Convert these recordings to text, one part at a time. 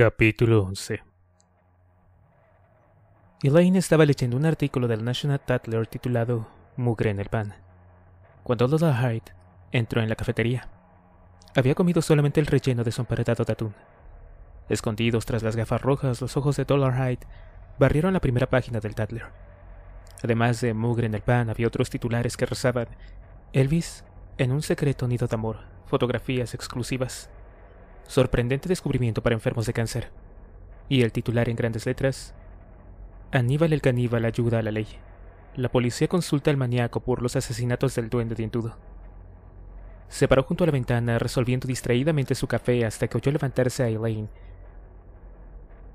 Capítulo 11 Elaine estaba leyendo un artículo del National Tatler titulado Mugre en el pan, cuando Lola Hyde entró en la cafetería. Había comido solamente el relleno de desemparedado de atún. Escondidos tras las gafas rojas, los ojos de Dollar Hyde barrieron la primera página del Tatler. Además de Mugre en el pan, había otros titulares que rezaban: Elvis en un secreto nido de amor, fotografías exclusivas Sorprendente descubrimiento para enfermos de cáncer. Y el titular en grandes letras. Aníbal el caníbal ayuda a la ley. La policía consulta al maníaco por los asesinatos del duende dientudo. Se paró junto a la ventana resolviendo distraídamente su café hasta que oyó levantarse a Elaine.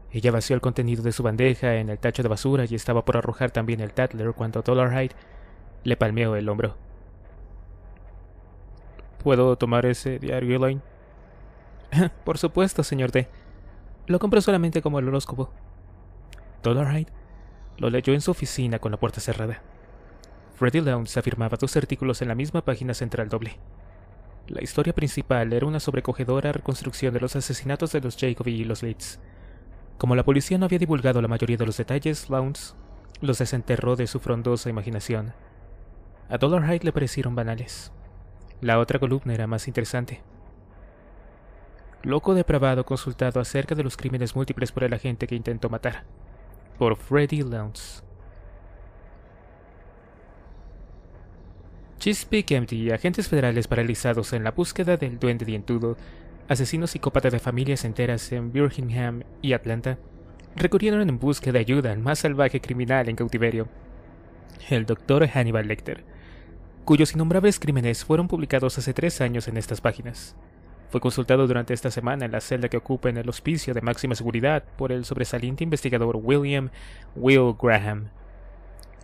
Ella vació el contenido de su bandeja en el tacho de basura y estaba por arrojar también el Tatler cuando Dollar le palmeó el hombro. ¿Puedo tomar ese diario, Elaine? Por supuesto, señor D. Lo compré solamente como el horóscopo. Dollarhide lo leyó en su oficina con la puerta cerrada. Freddy Lowndes afirmaba dos artículos en la misma página central doble. La historia principal era una sobrecogedora reconstrucción de los asesinatos de los Jacoby y los Leeds. Como la policía no había divulgado la mayoría de los detalles, Lowndes los desenterró de su frondosa imaginación. A Dollar le parecieron banales. La otra columna era más interesante loco depravado consultado acerca de los crímenes múltiples por el agente que intentó matar, por Freddy Lounce. Chispeak MD y agentes federales paralizados en la búsqueda del duende dientudo, asesino psicópata de familias enteras en Birmingham y Atlanta, recurrieron en busca de ayuda al más salvaje criminal en cautiverio, el doctor Hannibal Lecter, cuyos innombrables crímenes fueron publicados hace tres años en estas páginas. Fue consultado durante esta semana en la celda que ocupa en el hospicio de máxima seguridad por el sobresaliente investigador William Will Graham.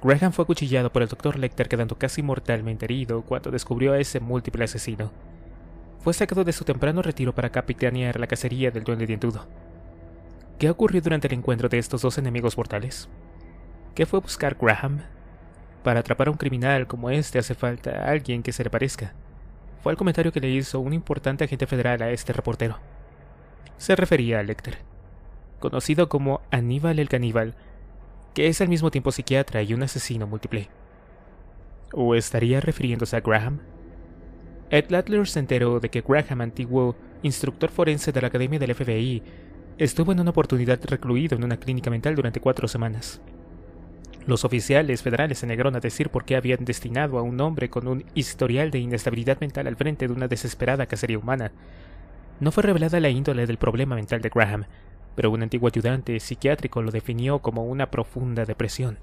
Graham fue acuchillado por el doctor Lecter quedando casi mortalmente herido cuando descubrió a ese múltiple asesino. Fue sacado de su temprano retiro para capitanear la cacería del duende dientudo. ¿Qué ocurrió durante el encuentro de estos dos enemigos mortales? ¿Qué fue buscar Graham? Para atrapar a un criminal como este hace falta alguien que se le parezca fue el comentario que le hizo un importante agente federal a este reportero. Se refería a Lecter, conocido como Aníbal el Caníbal, que es al mismo tiempo psiquiatra y un asesino múltiple. ¿O estaría refiriéndose a Graham? Ed Latler se enteró de que Graham, antiguo instructor forense de la Academia del FBI, estuvo en una oportunidad recluido en una clínica mental durante cuatro semanas. Los oficiales federales se negaron a decir por qué habían destinado a un hombre con un historial de inestabilidad mental al frente de una desesperada cacería humana. No fue revelada la índole del problema mental de Graham, pero un antiguo ayudante psiquiátrico lo definió como una profunda depresión.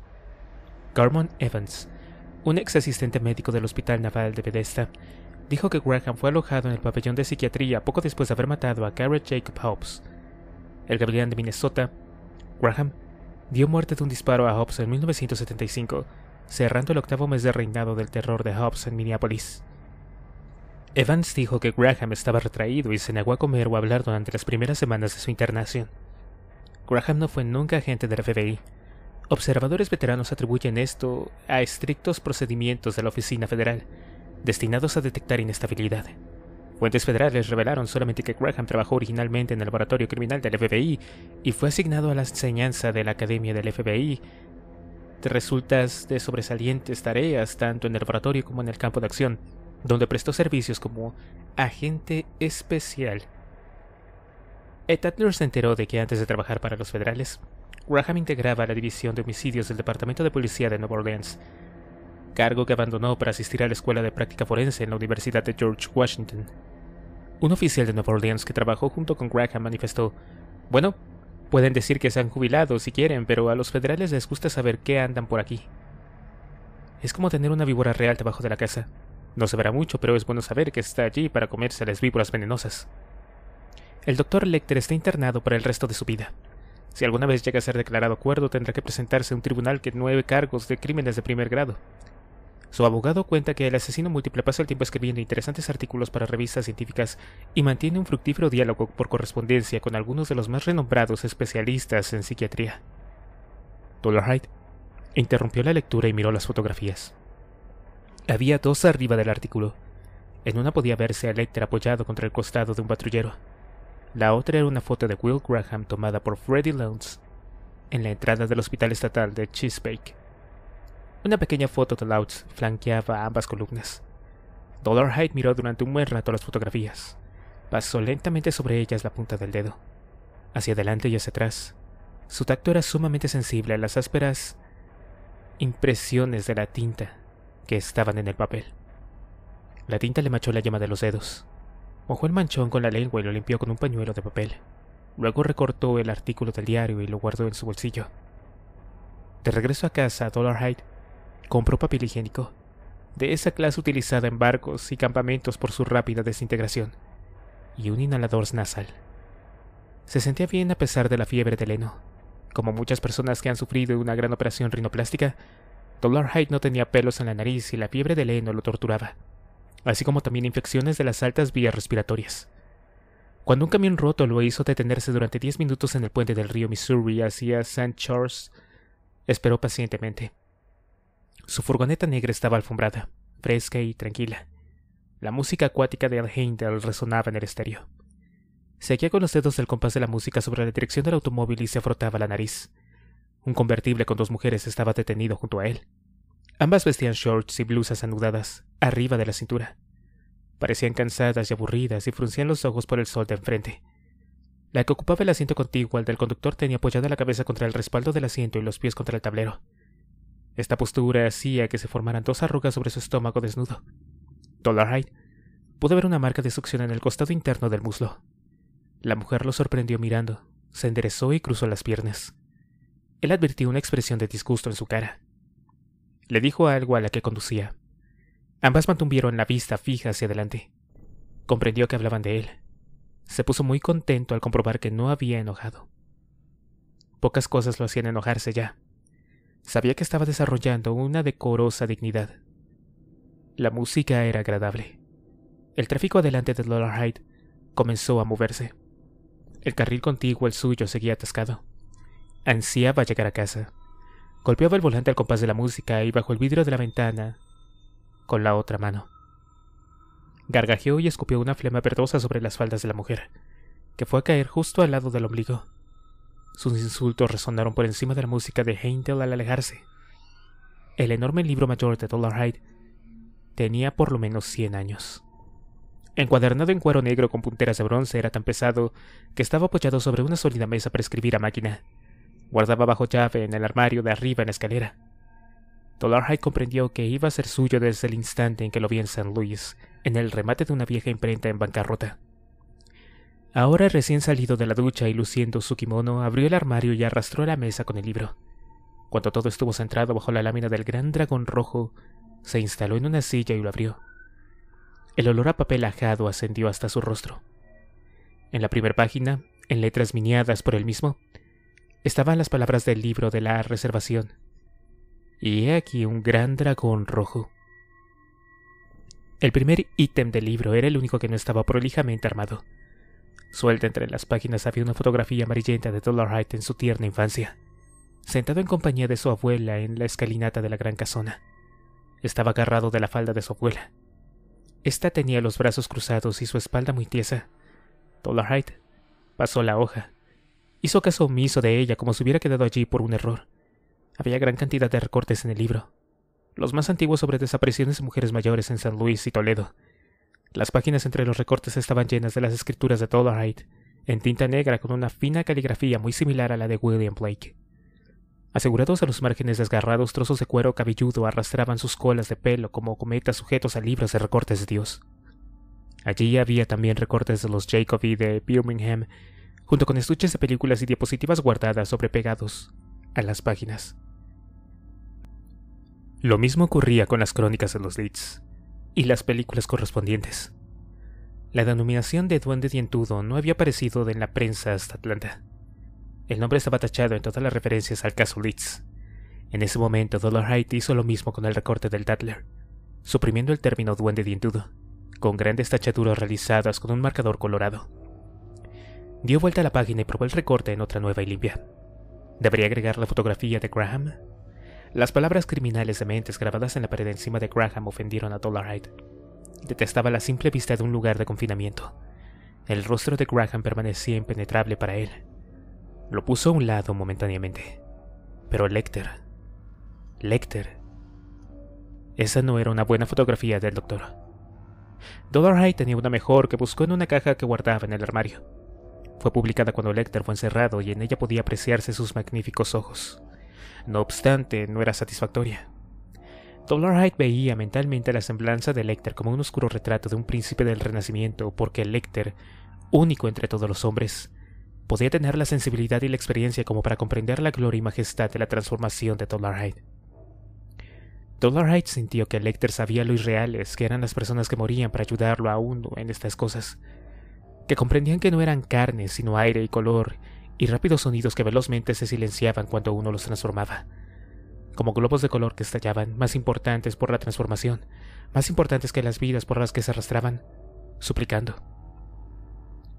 Garmon Evans, un ex asistente médico del Hospital Naval de Bethesda, dijo que Graham fue alojado en el pabellón de psiquiatría poco después de haber matado a Garrett Jacob Hobbs. El Gabriel de Minnesota, Graham dio muerte de un disparo a Hobbs en 1975, cerrando el octavo mes de reinado del terror de Hobbs en Minneapolis. Evans dijo que Graham estaba retraído y se negó a comer o hablar durante las primeras semanas de su internación. Graham no fue nunca agente la FBI. Observadores veteranos atribuyen esto a estrictos procedimientos de la Oficina Federal, destinados a detectar inestabilidad. Fuentes federales revelaron solamente que Graham trabajó originalmente en el laboratorio criminal del FBI y fue asignado a la enseñanza de la Academia del FBI. Resultas de sobresalientes tareas tanto en el laboratorio como en el campo de acción, donde prestó servicios como agente especial. Etatler se enteró de que antes de trabajar para los federales, Graham integraba la división de homicidios del Departamento de Policía de Nueva Orleans, cargo que abandonó para asistir a la escuela de práctica forense en la Universidad de George Washington. Un oficial de Nueva Orleans que trabajó junto con Graham manifestó, Bueno, pueden decir que se han jubilado si quieren, pero a los federales les gusta saber qué andan por aquí. Es como tener una víbora real debajo de la casa. No se verá mucho, pero es bueno saber que está allí para comerse las víboras venenosas. El doctor Lecter está internado para el resto de su vida. Si alguna vez llega a ser declarado acuerdo, tendrá que presentarse a un tribunal que nueve cargos de crímenes de primer grado. Su abogado cuenta que el asesino múltiple pasa el tiempo escribiendo interesantes artículos para revistas científicas y mantiene un fructífero diálogo por correspondencia con algunos de los más renombrados especialistas en psiquiatría. Hyde interrumpió la lectura y miró las fotografías. Había dos arriba del artículo. En una podía verse a Lecter apoyado contra el costado de un patrullero. La otra era una foto de Will Graham tomada por Freddy Lones en la entrada del hospital estatal de Chesapeake. Una pequeña foto de Louts flanqueaba ambas columnas. Dollarhide miró durante un buen rato las fotografías. Pasó lentamente sobre ellas la punta del dedo, hacia adelante y hacia atrás. Su tacto era sumamente sensible a las ásperas impresiones de la tinta que estaban en el papel. La tinta le machó la yema de los dedos. Mojó el manchón con la lengua y lo limpió con un pañuelo de papel. Luego recortó el artículo del diario y lo guardó en su bolsillo. De regreso a casa, Dollarhide compró papel higiénico, de esa clase utilizada en barcos y campamentos por su rápida desintegración, y un inhalador nasal. Se sentía bien a pesar de la fiebre del heno. Como muchas personas que han sufrido una gran operación rinoplástica, Dollar Hyde no tenía pelos en la nariz y la fiebre de heno lo torturaba, así como también infecciones de las altas vías respiratorias. Cuando un camión roto lo hizo detenerse durante diez minutos en el puente del río Missouri hacia St. Charles, esperó pacientemente. Su furgoneta negra estaba alfombrada, fresca y tranquila. La música acuática de Heindel resonaba en el estéreo. Seguía con los dedos el compás de la música sobre la dirección del automóvil y se frotaba la nariz. Un convertible con dos mujeres estaba detenido junto a él. Ambas vestían shorts y blusas anudadas, arriba de la cintura. Parecían cansadas y aburridas y fruncían los ojos por el sol de enfrente. La que ocupaba el asiento contiguo al del conductor tenía apoyada la cabeza contra el respaldo del asiento y los pies contra el tablero. Esta postura hacía que se formaran dos arrugas sobre su estómago desnudo. Dollarhide pudo ver una marca de succión en el costado interno del muslo. La mujer lo sorprendió mirando, se enderezó y cruzó las piernas. Él advirtió una expresión de disgusto en su cara. Le dijo algo a la que conducía. Ambas mantuvieron la vista fija hacia adelante. Comprendió que hablaban de él. Se puso muy contento al comprobar que no había enojado. Pocas cosas lo hacían enojarse ya. Sabía que estaba desarrollando una decorosa dignidad. La música era agradable. El tráfico adelante de Lollard Height comenzó a moverse. El carril contiguo al suyo seguía atascado. Ansiaba llegar a casa. Golpeaba el volante al compás de la música y bajo el vidrio de la ventana con la otra mano. Gargajeó y escupió una flema verdosa sobre las faldas de la mujer, que fue a caer justo al lado del ombligo. Sus insultos resonaron por encima de la música de Heintel al alejarse. El enorme libro mayor de Dollar Hyde tenía por lo menos 100 años. Encuadernado en cuero negro con punteras de bronce, era tan pesado que estaba apoyado sobre una sólida mesa para escribir a máquina. Guardaba bajo llave en el armario de arriba en la escalera. Dollarhide comprendió que iba a ser suyo desde el instante en que lo vi en San Luis, en el remate de una vieja imprenta en bancarrota. Ahora recién salido de la ducha y luciendo su kimono, abrió el armario y arrastró la mesa con el libro. Cuando todo estuvo centrado bajo la lámina del gran dragón rojo, se instaló en una silla y lo abrió. El olor a papel ajado ascendió hasta su rostro. En la primera página, en letras miniadas por él mismo, estaban las palabras del libro de la reservación. Y he aquí un gran dragón rojo. El primer ítem del libro era el único que no estaba prolijamente armado. Suelta entre las páginas había una fotografía amarillenta de Dollar en su tierna infancia, sentado en compañía de su abuela en la escalinata de la gran casona. Estaba agarrado de la falda de su abuela. Esta tenía los brazos cruzados y su espalda muy tiesa. Dollar pasó la hoja. Hizo caso omiso de ella como si hubiera quedado allí por un error. Había gran cantidad de recortes en el libro, los más antiguos sobre desapariciones de mujeres mayores en San Luis y Toledo, las páginas entre los recortes estaban llenas de las escrituras de Dollarite, en tinta negra con una fina caligrafía muy similar a la de William Blake. Asegurados a los márgenes desgarrados, trozos de cuero cabelludo arrastraban sus colas de pelo como cometas sujetos a libros de recortes de Dios. Allí había también recortes de los Jacobi de Birmingham, junto con estuches de películas y diapositivas guardadas sobrepegados a las páginas. Lo mismo ocurría con las crónicas de los Leeds y las películas correspondientes. La denominación de Duende Dientudo no había aparecido en la prensa hasta Atlanta. El nombre estaba tachado en todas las referencias al caso Leeds. En ese momento, Dollar Height hizo lo mismo con el recorte del Tatler, suprimiendo el término Duende Dientudo, con grandes tachaduras realizadas con un marcador colorado. Dio vuelta a la página y probó el recorte en otra nueva y limpia. Debería agregar la fotografía de Graham las palabras criminales de mentes grabadas en la pared encima de Graham ofendieron a Dollarhide. Detestaba la simple vista de un lugar de confinamiento. El rostro de Graham permanecía impenetrable para él. Lo puso a un lado momentáneamente. Pero Lecter. Lecter. Esa no era una buena fotografía del doctor. Dollarhide tenía una mejor que buscó en una caja que guardaba en el armario. Fue publicada cuando Lecter fue encerrado y en ella podía apreciarse sus magníficos ojos. No obstante, no era satisfactoria. Dollarhide veía mentalmente la semblanza de Lecter como un oscuro retrato de un príncipe del Renacimiento, porque Lecter, único entre todos los hombres, podía tener la sensibilidad y la experiencia como para comprender la gloria y majestad de la transformación de Dollarhide. Dollarhide sintió que Lecter sabía lo irreales que eran las personas que morían para ayudarlo a uno en estas cosas, que comprendían que no eran carne sino aire y color, y rápidos sonidos que velozmente se silenciaban cuando uno los transformaba, como globos de color que estallaban, más importantes por la transformación, más importantes que las vidas por las que se arrastraban, suplicando.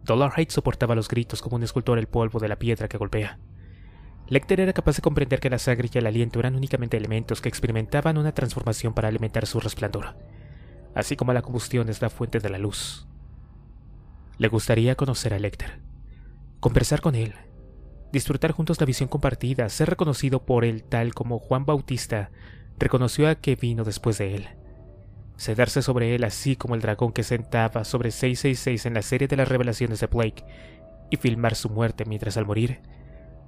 Dollar soportaba los gritos como un escultor el polvo de la piedra que golpea. Lecter era capaz de comprender que la sangre y el aliento eran únicamente elementos que experimentaban una transformación para alimentar su resplandor, así como la combustión es la fuente de la luz. Le gustaría conocer a Lecter, conversar con él, disfrutar juntos la visión compartida, ser reconocido por él tal como Juan Bautista reconoció a que vino después de él. Sedarse sobre él así como el dragón que sentaba sobre 666 en la serie de las revelaciones de Blake y filmar su muerte mientras al morir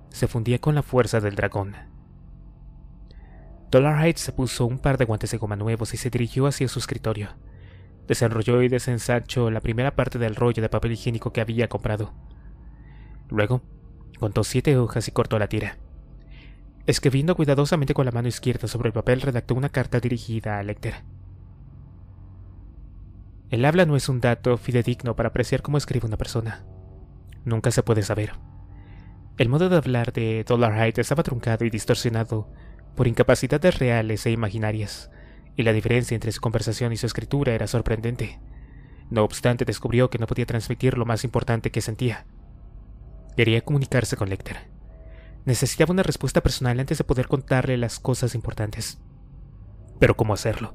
se fundía con la fuerza del dragón. Dollar se puso un par de guantes de goma nuevos y se dirigió hacia su escritorio. Desenrolló y desensanchó la primera parte del rollo de papel higiénico que había comprado. Luego, contó siete hojas y cortó la tira. Escribiendo cuidadosamente con la mano izquierda sobre el papel, redactó una carta dirigida a Lecter. El habla no es un dato fidedigno para apreciar cómo escribe una persona. Nunca se puede saber. El modo de hablar de Dollar estaba truncado y distorsionado por incapacidades reales e imaginarias, y la diferencia entre su conversación y su escritura era sorprendente. No obstante, descubrió que no podía transmitir lo más importante que sentía. Quería comunicarse con Lecter. Necesitaba una respuesta personal antes de poder contarle las cosas importantes. Pero ¿cómo hacerlo?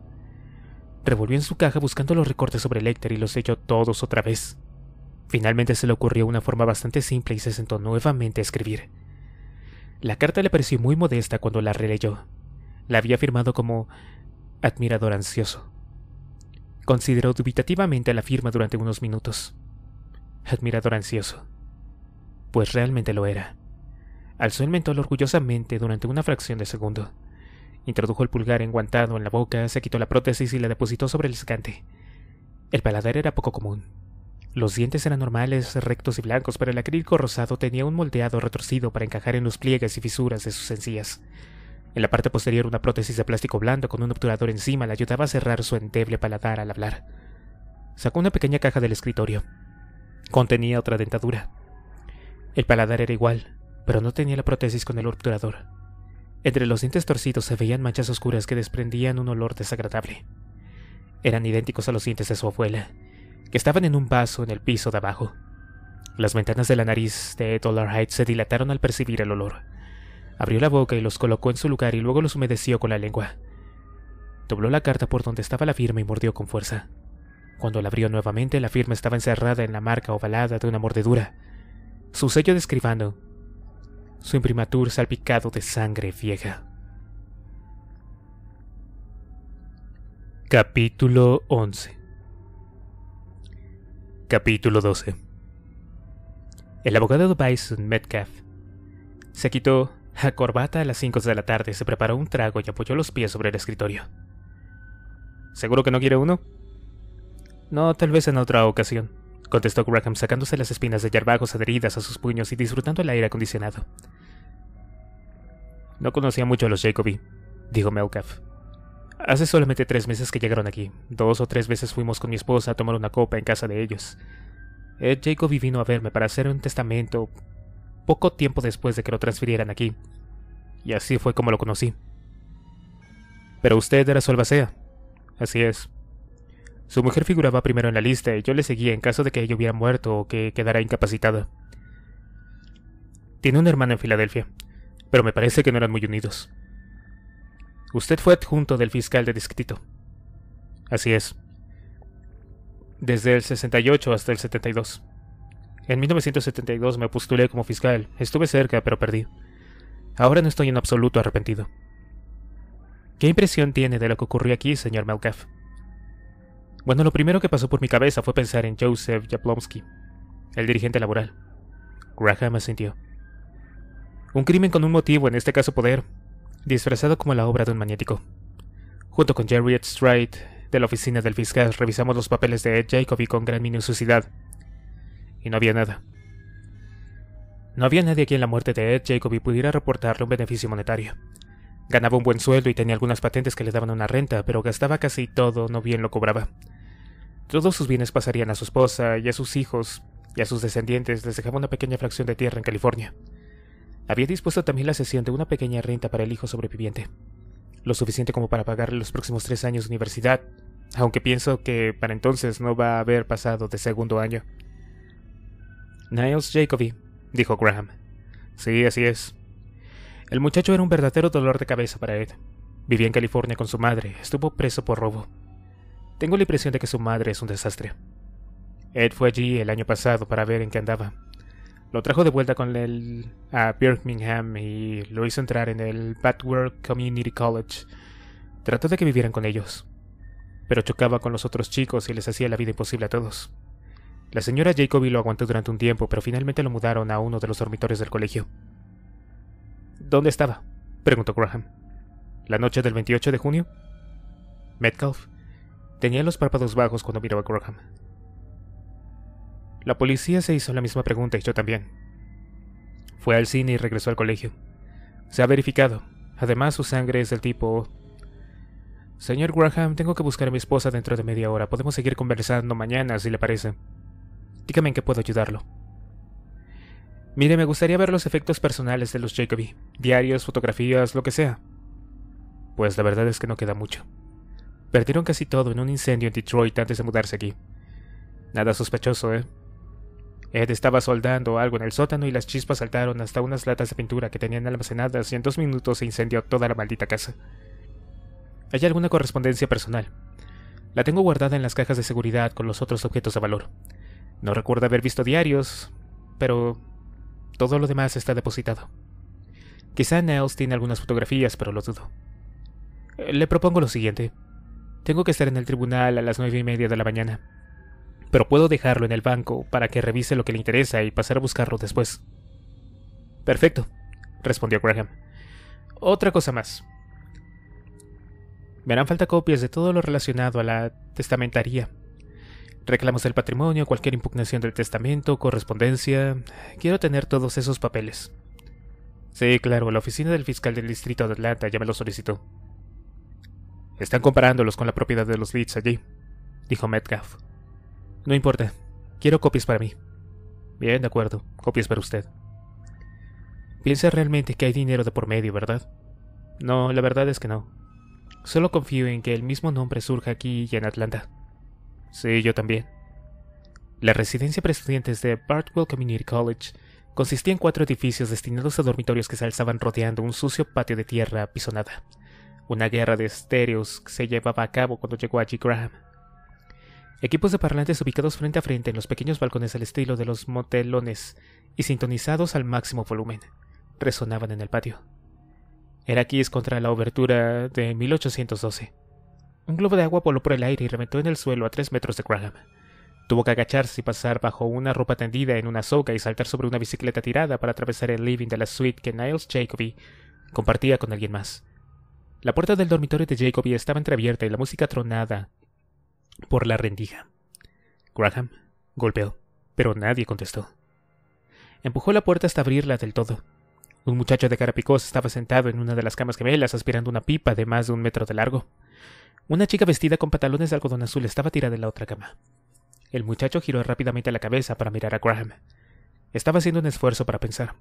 Revolvió en su caja buscando los recortes sobre Lecter y los selló todos otra vez. Finalmente se le ocurrió una forma bastante simple y se sentó nuevamente a escribir. La carta le pareció muy modesta cuando la releyó. La había firmado como admirador ansioso. Consideró dubitativamente la firma durante unos minutos. Admirador ansioso pues realmente lo era. Alzó el mentol orgullosamente durante una fracción de segundo. Introdujo el pulgar enguantado en la boca, se quitó la prótesis y la depositó sobre el escante. El paladar era poco común. Los dientes eran normales, rectos y blancos, pero el acrílico rosado tenía un moldeado retorcido para encajar en los pliegues y fisuras de sus encías. En la parte posterior una prótesis de plástico blando con un obturador encima le ayudaba a cerrar su endeble paladar al hablar. Sacó una pequeña caja del escritorio. Contenía otra dentadura. El paladar era igual, pero no tenía la prótesis con el obturador. Entre los dientes torcidos se veían manchas oscuras que desprendían un olor desagradable. Eran idénticos a los dientes de su abuela, que estaban en un vaso en el piso de abajo. Las ventanas de la nariz de Dollar Heights se dilataron al percibir el olor. Abrió la boca y los colocó en su lugar y luego los humedeció con la lengua. Dobló la carta por donde estaba la firma y mordió con fuerza. Cuando la abrió nuevamente, la firma estaba encerrada en la marca ovalada de una mordedura su sello de escribano, su imprimatur salpicado de sangre vieja. Capítulo 11 Capítulo 12 El abogado de Bison Metcalf se quitó a corbata a las 5 de la tarde, se preparó un trago y apoyó los pies sobre el escritorio. ¿Seguro que no quiere uno? No, tal vez en otra ocasión contestó Graham sacándose las espinas de yerbajos adheridas a sus puños y disfrutando el aire acondicionado. No conocía mucho a los Jacobi, dijo Melcalf. Hace solamente tres meses que llegaron aquí. Dos o tres veces fuimos con mi esposa a tomar una copa en casa de ellos. Ed Jacobi vino a verme para hacer un testamento poco tiempo después de que lo transfirieran aquí. Y así fue como lo conocí. Pero usted era su albacea. Así es. Su mujer figuraba primero en la lista y yo le seguía en caso de que ella hubiera muerto o que quedara incapacitada. Tiene un hermano en Filadelfia, pero me parece que no eran muy unidos. Usted fue adjunto del fiscal de distrito. Así es. Desde el 68 hasta el 72. En 1972 me postulé como fiscal. Estuve cerca, pero perdí. Ahora no estoy en absoluto arrepentido. ¿Qué impresión tiene de lo que ocurrió aquí, señor Melcalf? Bueno, lo primero que pasó por mi cabeza fue pensar en Joseph Jablonski, el dirigente laboral. Graham asintió. Un crimen con un motivo, en este caso poder, disfrazado como la obra de un magnético. Junto con Jerry Stride, de la oficina del fiscal, revisamos los papeles de Ed Jacoby con gran minuciosidad. Y no había nada. No había nadie a quien la muerte de Ed Jacoby pudiera reportarle un beneficio monetario. Ganaba un buen sueldo y tenía algunas patentes que le daban una renta, pero gastaba casi todo, no bien lo cobraba. Todos sus bienes pasarían a su esposa y a sus hijos, y a sus descendientes les dejaba una pequeña fracción de tierra en California. Había dispuesto también la cesión de una pequeña renta para el hijo sobreviviente, lo suficiente como para pagarle los próximos tres años de universidad, aunque pienso que para entonces no va a haber pasado de segundo año. Niles Jacoby, dijo Graham. Sí, así es. El muchacho era un verdadero dolor de cabeza para Ed. Vivía en California con su madre, estuvo preso por robo, tengo la impresión de que su madre es un desastre. Ed fue allí el año pasado para ver en qué andaba. Lo trajo de vuelta con él a Birmingham y lo hizo entrar en el Batworth Community College. Trató de que vivieran con ellos, pero chocaba con los otros chicos y les hacía la vida imposible a todos. La señora Jacoby lo aguantó durante un tiempo, pero finalmente lo mudaron a uno de los dormitorios del colegio. ¿Dónde estaba? preguntó Graham. ¿La noche del 28 de junio? Metcalf Tenía los párpados bajos cuando miró a Graham. La policía se hizo la misma pregunta y yo también. Fue al cine y regresó al colegio. Se ha verificado. Además, su sangre es del tipo... Señor Graham, tengo que buscar a mi esposa dentro de media hora. Podemos seguir conversando mañana, si le parece. Dígame en qué puedo ayudarlo. Mire, me gustaría ver los efectos personales de los Jacoby. Diarios, fotografías, lo que sea. Pues la verdad es que no queda mucho. Perdieron casi todo en un incendio en Detroit antes de mudarse aquí. Nada sospechoso, ¿eh? Ed estaba soldando algo en el sótano y las chispas saltaron hasta unas latas de pintura que tenían almacenadas y en dos minutos se incendió toda la maldita casa. Hay alguna correspondencia personal. La tengo guardada en las cajas de seguridad con los otros objetos de valor. No recuerdo haber visto diarios, pero todo lo demás está depositado. Quizá Nels tiene algunas fotografías, pero lo dudo. Le propongo lo siguiente. Tengo que estar en el tribunal a las nueve y media de la mañana. Pero puedo dejarlo en el banco para que revise lo que le interesa y pasar a buscarlo después. Perfecto, respondió Graham. Otra cosa más. Me harán falta copias de todo lo relacionado a la testamentaría. Reclamos del patrimonio, cualquier impugnación del testamento, correspondencia. Quiero tener todos esos papeles. Sí, claro, la oficina del fiscal del distrito de Atlanta ya me lo solicitó. Están comparándolos con la propiedad de los Leeds allí, dijo Metcalf. No importa, quiero copias para mí. Bien, de acuerdo, copias para usted. Piensa realmente que hay dinero de por medio, ¿verdad? No, la verdad es que no. Solo confío en que el mismo nombre surja aquí y en Atlanta. Sí, yo también. La residencia para estudiantes de Bartwell Community College consistía en cuatro edificios destinados a dormitorios que se alzaban rodeando un sucio patio de tierra apisonada. Una guerra de estéreos que se llevaba a cabo cuando llegó allí Graham. Equipos de parlantes ubicados frente a frente en los pequeños balcones al estilo de los motelones y sintonizados al máximo volumen, resonaban en el patio. Era es contra la obertura de 1812. Un globo de agua voló por el aire y reventó en el suelo a tres metros de Graham. Tuvo que agacharse y pasar bajo una ropa tendida en una soga y saltar sobre una bicicleta tirada para atravesar el living de la suite que Niles Jacoby compartía con alguien más. La puerta del dormitorio de Jacoby estaba entreabierta y la música tronada por la rendija. Graham golpeó, pero nadie contestó. Empujó la puerta hasta abrirla del todo. Un muchacho de cara picosa estaba sentado en una de las camas gemelas aspirando una pipa de más de un metro de largo. Una chica vestida con pantalones de algodón azul estaba tirada en la otra cama. El muchacho giró rápidamente la cabeza para mirar a Graham. Estaba haciendo un esfuerzo para pensar.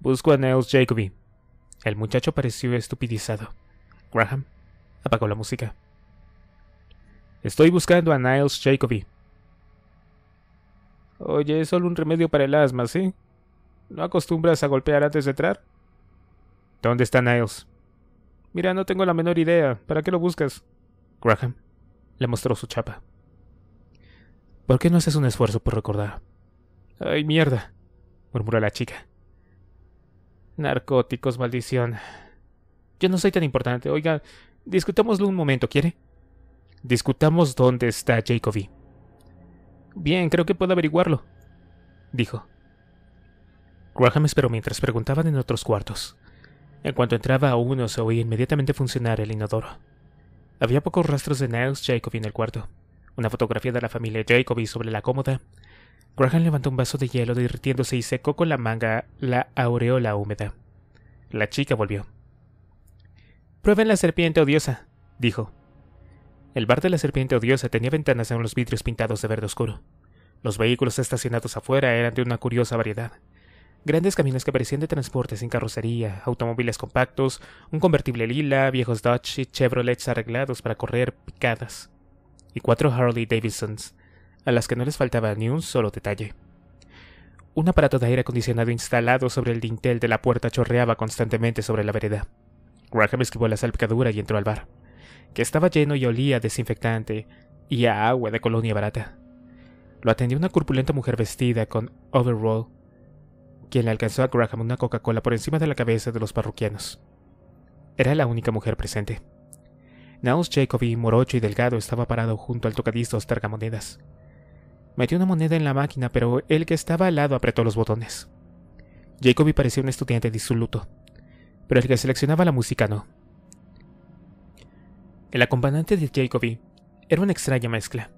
Busco a Nels Jacoby, el muchacho pareció estupidizado. Graham apagó la música. Estoy buscando a Niles Jacoby. Oye, es solo un remedio para el asma, ¿sí? ¿No acostumbras a golpear antes de entrar? ¿Dónde está Niles? Mira, no tengo la menor idea. ¿Para qué lo buscas? Graham le mostró su chapa. ¿Por qué no haces un esfuerzo por recordar? ¡Ay, mierda! murmuró la chica. Narcóticos, maldición. Yo no soy tan importante. Oiga, discutámoslo un momento, ¿quiere? Discutamos dónde está Jacoby. Bien, creo que puedo averiguarlo, dijo. Graham esperó mientras preguntaban en otros cuartos. En cuanto entraba a uno, se oía inmediatamente funcionar el inodoro. Había pocos rastros de Niles Jacoby en el cuarto. Una fotografía de la familia Jacoby sobre la cómoda Graham levantó un vaso de hielo derritiéndose y secó con la manga la aureola húmeda. La chica volvió. Prueben la serpiente odiosa, dijo. El bar de la serpiente odiosa tenía ventanas en los vidrios pintados de verde oscuro. Los vehículos estacionados afuera eran de una curiosa variedad. Grandes caminos que parecían de transporte sin carrocería, automóviles compactos, un convertible lila, viejos Dodge y Chevrolets arreglados para correr picadas, y cuatro Harley Davidsons, a las que no les faltaba ni un solo detalle. Un aparato de aire acondicionado instalado sobre el dintel de la puerta chorreaba constantemente sobre la vereda. Graham esquivó la salpicadura y entró al bar, que estaba lleno y olía a desinfectante y a agua de colonia barata. Lo atendió una corpulenta mujer vestida con overall, quien le alcanzó a Graham una Coca-Cola por encima de la cabeza de los parroquianos. Era la única mujer presente. Naus Jacoby, morocho y delgado, estaba parado junto al tocadiscos targamonedas. Metió una moneda en la máquina, pero el que estaba al lado apretó los botones. Jacoby parecía un estudiante disoluto, pero el que seleccionaba la música no. El acompañante de Jacoby era una extraña mezcla.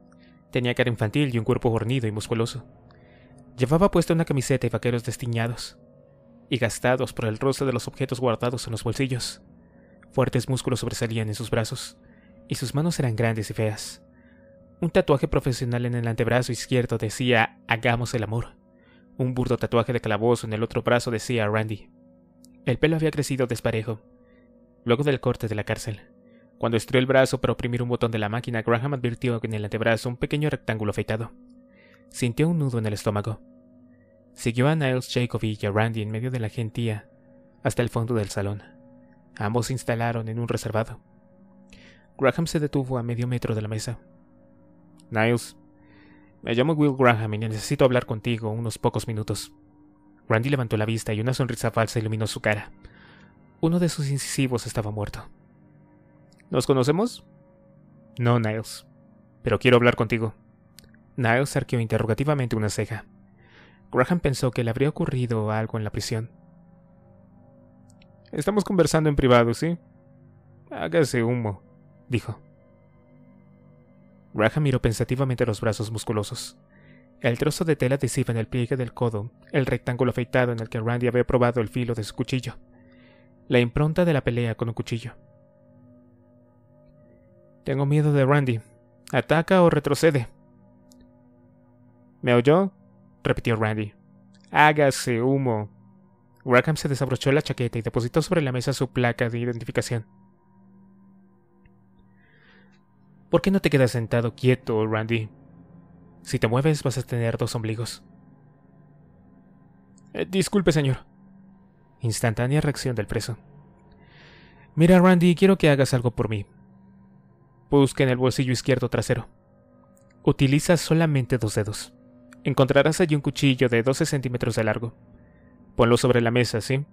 Tenía cara infantil y un cuerpo hornido y musculoso. Llevaba puesta una camiseta y vaqueros destiñados, y gastados por el roce de los objetos guardados en los bolsillos. Fuertes músculos sobresalían en sus brazos, y sus manos eran grandes y feas. Un tatuaje profesional en el antebrazo izquierdo decía Hagamos el amor. Un burdo tatuaje de calabozo en el otro brazo decía Randy. El pelo había crecido desparejo. Luego del corte de la cárcel. Cuando estiró el brazo para oprimir un botón de la máquina, Graham advirtió en el antebrazo un pequeño rectángulo afeitado. Sintió un nudo en el estómago. Siguió a Niles Jacoby y a Randy en medio de la gentía hasta el fondo del salón. Ambos se instalaron en un reservado. Graham se detuvo a medio metro de la mesa. Niles, me llamo Will Graham y necesito hablar contigo unos pocos minutos. Randy levantó la vista y una sonrisa falsa iluminó su cara. Uno de sus incisivos estaba muerto. ¿Nos conocemos? No, Niles. Pero quiero hablar contigo. Niles arqueó interrogativamente una ceja. Graham pensó que le habría ocurrido algo en la prisión. Estamos conversando en privado, ¿sí? Hágase humo, dijo. Graham miró pensativamente los brazos musculosos. El trozo de tela adhesiva en el pliegue del codo, el rectángulo afeitado en el que Randy había probado el filo de su cuchillo, la impronta de la pelea con un cuchillo. Tengo miedo de Randy. ¿Ataca o retrocede? ¿Me oyó? repitió Randy. Hágase humo. Graham se desabrochó la chaqueta y depositó sobre la mesa su placa de identificación. ¿Por qué no te quedas sentado quieto, Randy? Si te mueves vas a tener dos ombligos. Eh, disculpe, señor. Instantánea reacción del preso. Mira, Randy, quiero que hagas algo por mí. Busca en el bolsillo izquierdo trasero. Utiliza solamente dos dedos. Encontrarás allí un cuchillo de 12 centímetros de largo. Ponlo sobre la mesa, ¿sí?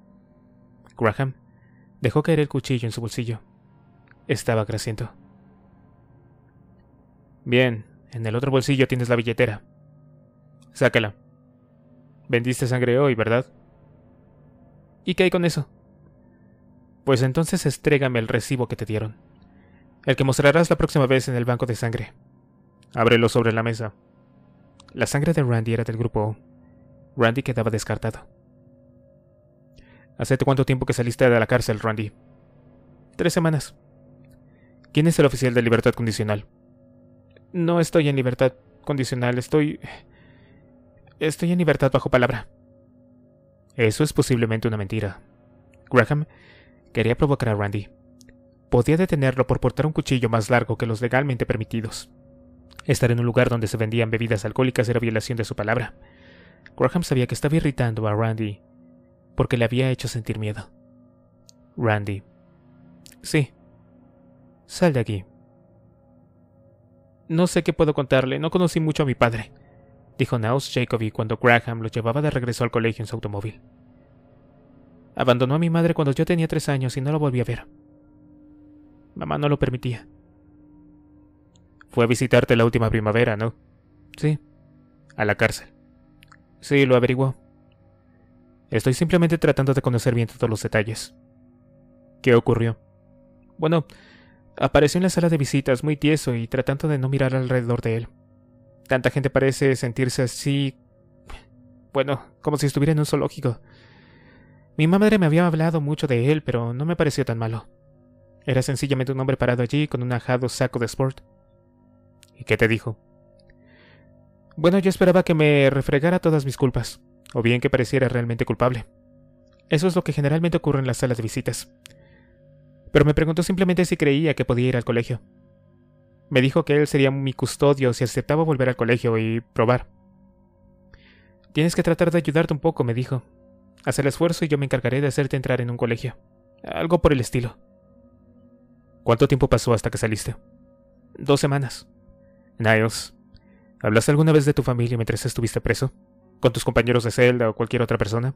Graham dejó caer el cuchillo en su bolsillo. Estaba creciendo. Bien, en el otro bolsillo tienes la billetera. Sácala. Vendiste sangre hoy, ¿verdad? ¿Y qué hay con eso? Pues entonces estrégame el recibo que te dieron. El que mostrarás la próxima vez en el banco de sangre. Ábrelo sobre la mesa. La sangre de Randy era del grupo O. Randy quedaba descartado. ¿Hace cuánto tiempo que saliste de la cárcel, Randy? Tres semanas. ¿Quién es el oficial de libertad condicional? No estoy en libertad condicional, estoy... Estoy en libertad bajo palabra. Eso es posiblemente una mentira. Graham quería provocar a Randy. Podía detenerlo por portar un cuchillo más largo que los legalmente permitidos. Estar en un lugar donde se vendían bebidas alcohólicas era violación de su palabra. Graham sabía que estaba irritando a Randy porque le había hecho sentir miedo. Randy. Sí. Sal de aquí. No sé qué puedo contarle, no conocí mucho a mi padre, dijo Naus Jacoby cuando Graham lo llevaba de regreso al colegio en su automóvil. Abandonó a mi madre cuando yo tenía tres años y no lo volví a ver. Mamá no lo permitía. Fue a visitarte la última primavera, ¿no? Sí. A la cárcel. Sí, lo averiguó. Estoy simplemente tratando de conocer bien todos los detalles. ¿Qué ocurrió? Bueno, Apareció en la sala de visitas muy tieso y tratando de no mirar alrededor de él. Tanta gente parece sentirse así... Bueno, como si estuviera en un zoológico. Mi madre me había hablado mucho de él, pero no me pareció tan malo. Era sencillamente un hombre parado allí con un ajado saco de sport. ¿Y qué te dijo? Bueno, yo esperaba que me refregara todas mis culpas, o bien que pareciera realmente culpable. Eso es lo que generalmente ocurre en las salas de visitas pero me preguntó simplemente si creía que podía ir al colegio. Me dijo que él sería mi custodio si aceptaba volver al colegio y probar. Tienes que tratar de ayudarte un poco, me dijo. Haz el esfuerzo y yo me encargaré de hacerte entrar en un colegio. Algo por el estilo. ¿Cuánto tiempo pasó hasta que saliste? Dos semanas. Niles, ¿hablaste alguna vez de tu familia mientras estuviste preso? ¿Con tus compañeros de celda o cualquier otra persona?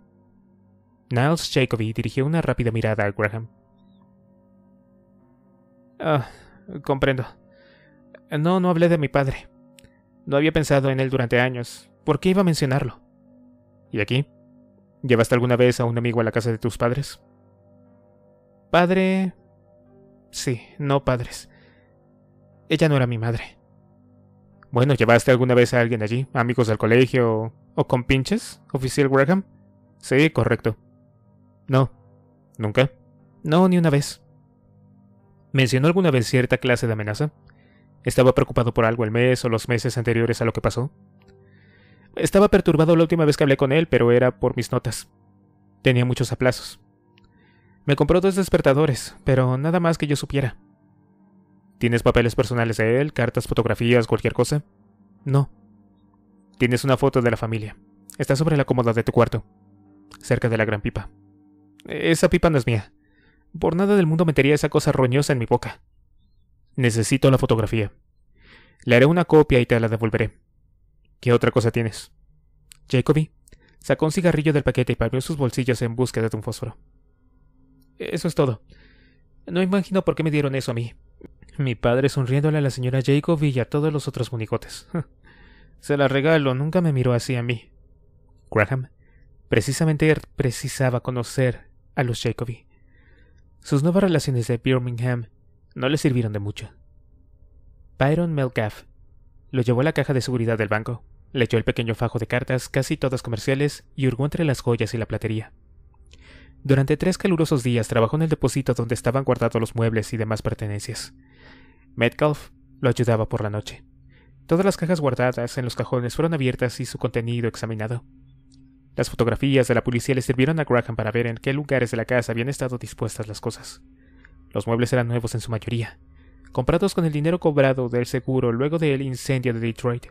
Niles Jacoby dirigió una rápida mirada a Graham. Ah, comprendo. No, no hablé de mi padre. No había pensado en él durante años. ¿Por qué iba a mencionarlo? ¿Y aquí? ¿Llevaste alguna vez a un amigo a la casa de tus padres? Padre... Sí, no padres. Ella no era mi madre. Bueno, ¿llevaste alguna vez a alguien allí? ¿Amigos del colegio? ¿O con pinches? ¿Oficial Graham? Sí, correcto. No. ¿Nunca? No, ni una vez. ¿Mencionó alguna vez cierta clase de amenaza? ¿Estaba preocupado por algo el mes o los meses anteriores a lo que pasó? Estaba perturbado la última vez que hablé con él, pero era por mis notas. Tenía muchos aplazos. Me compró dos despertadores, pero nada más que yo supiera. ¿Tienes papeles personales de él, cartas, fotografías, cualquier cosa? No. Tienes una foto de la familia. Está sobre la cómoda de tu cuarto, cerca de la gran pipa. Esa pipa no es mía. Por nada del mundo metería esa cosa roñosa en mi boca. Necesito la fotografía. Le haré una copia y te la devolveré. ¿Qué otra cosa tienes? Jacoby sacó un cigarrillo del paquete y palpó sus bolsillos en busca de un fósforo. Eso es todo. No imagino por qué me dieron eso a mí. Mi padre sonriéndole a la señora Jacoby y a todos los otros monigotes. Se la regalo, nunca me miró así a mí. Graham precisamente precisaba conocer a los Jacoby. Sus nuevas relaciones de Birmingham no le sirvieron de mucho. Byron Melcalf lo llevó a la caja de seguridad del banco, le echó el pequeño fajo de cartas, casi todas comerciales, y hurgó entre las joyas y la platería. Durante tres calurosos días trabajó en el depósito donde estaban guardados los muebles y demás pertenencias. Metcalf lo ayudaba por la noche. Todas las cajas guardadas en los cajones fueron abiertas y su contenido examinado. Las fotografías de la policía le sirvieron a Graham para ver en qué lugares de la casa habían estado dispuestas las cosas. Los muebles eran nuevos en su mayoría, comprados con el dinero cobrado del seguro luego del incendio de Detroit.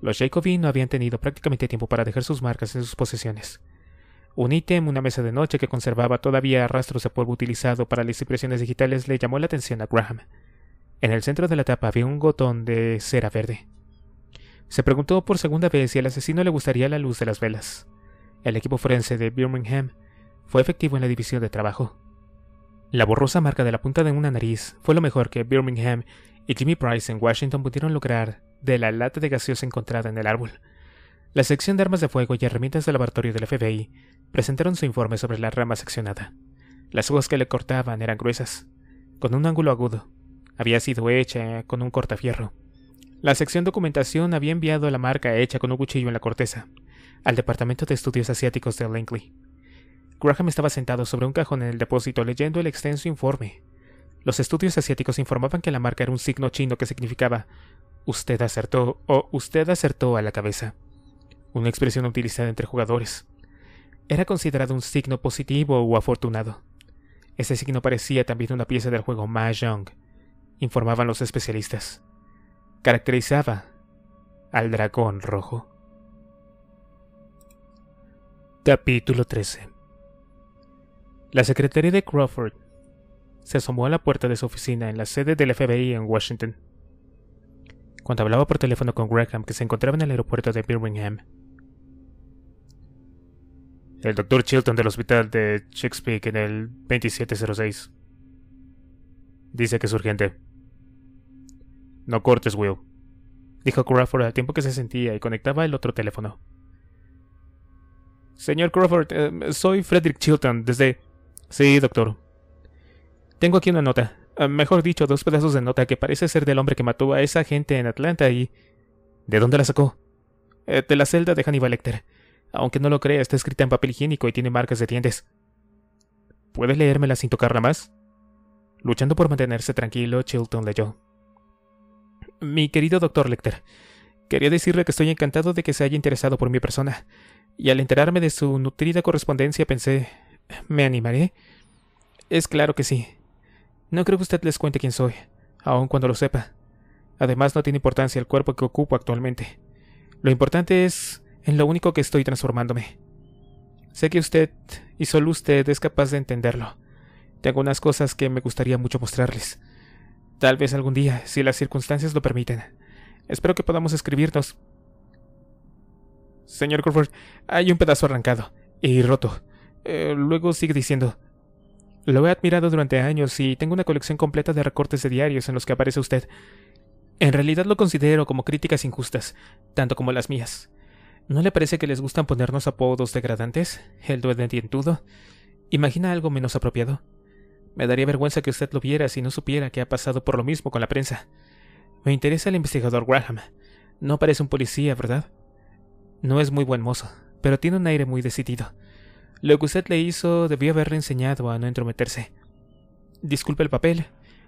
Los Jacobin no habían tenido prácticamente tiempo para dejar sus marcas en sus posesiones. Un ítem, una mesa de noche que conservaba todavía rastros de polvo utilizado para las impresiones digitales, le llamó la atención a Graham. En el centro de la tapa había un gotón de cera verde. Se preguntó por segunda vez si al asesino le gustaría la luz de las velas el equipo forense de Birmingham fue efectivo en la división de trabajo. La borrosa marca de la punta de una nariz fue lo mejor que Birmingham y Jimmy Price en Washington pudieron lograr de la lata de gaseosa encontrada en el árbol. La sección de armas de fuego y herramientas del laboratorio del FBI presentaron su informe sobre la rama seccionada. Las hojas que le cortaban eran gruesas, con un ángulo agudo. Había sido hecha con un cortafierro. La sección documentación había enviado la marca hecha con un cuchillo en la corteza, al Departamento de Estudios Asiáticos de Langley. Graham estaba sentado sobre un cajón en el depósito leyendo el extenso informe. Los estudios asiáticos informaban que la marca era un signo chino que significaba usted acertó o usted acertó a la cabeza, una expresión utilizada entre jugadores. Era considerado un signo positivo o afortunado. Ese signo parecía también una pieza del juego Mahjong, informaban los especialistas. Caracterizaba al dragón rojo. Capítulo 13 La secretaria de Crawford se asomó a la puerta de su oficina en la sede del FBI en Washington. Cuando hablaba por teléfono con Graham, que se encontraba en el aeropuerto de Birmingham, el doctor Chilton del hospital de Shakespeare en el 2706. Dice que es urgente. No cortes, Will, dijo Crawford al tiempo que se sentía y conectaba el otro teléfono. Señor Crawford, eh, soy Frederick Chilton, desde... Sí, doctor. Tengo aquí una nota, eh, mejor dicho, dos pedazos de nota que parece ser del hombre que mató a esa gente en Atlanta y... ¿De dónde la sacó? Eh, de la celda de Hannibal Lecter. Aunque no lo crea, está escrita en papel higiénico y tiene marcas de dientes. ¿Puedes leérmela sin tocarla más? Luchando por mantenerse tranquilo, Chilton leyó. Mi querido doctor Lecter, quería decirle que estoy encantado de que se haya interesado por mi persona y al enterarme de su nutrida correspondencia pensé, ¿me animaré? Es claro que sí. No creo que usted les cuente quién soy, aun cuando lo sepa. Además, no tiene importancia el cuerpo que ocupo actualmente. Lo importante es en lo único que estoy transformándome. Sé que usted, y solo usted, es capaz de entenderlo. Tengo unas cosas que me gustaría mucho mostrarles. Tal vez algún día, si las circunstancias lo permiten. Espero que podamos escribirnos Señor Crawford, hay un pedazo arrancado y roto. Eh, luego sigue diciendo. Lo he admirado durante años y tengo una colección completa de recortes de diarios en los que aparece usted. En realidad lo considero como críticas injustas, tanto como las mías. ¿No le parece que les gustan ponernos apodos degradantes? El duende dientudo. ¿Imagina algo menos apropiado? Me daría vergüenza que usted lo viera si no supiera que ha pasado por lo mismo con la prensa. Me interesa el investigador Graham. No parece un policía, ¿verdad? No es muy buen mozo, pero tiene un aire muy decidido. Lo que usted le hizo debió haberle enseñado a no entrometerse. Disculpe el papel.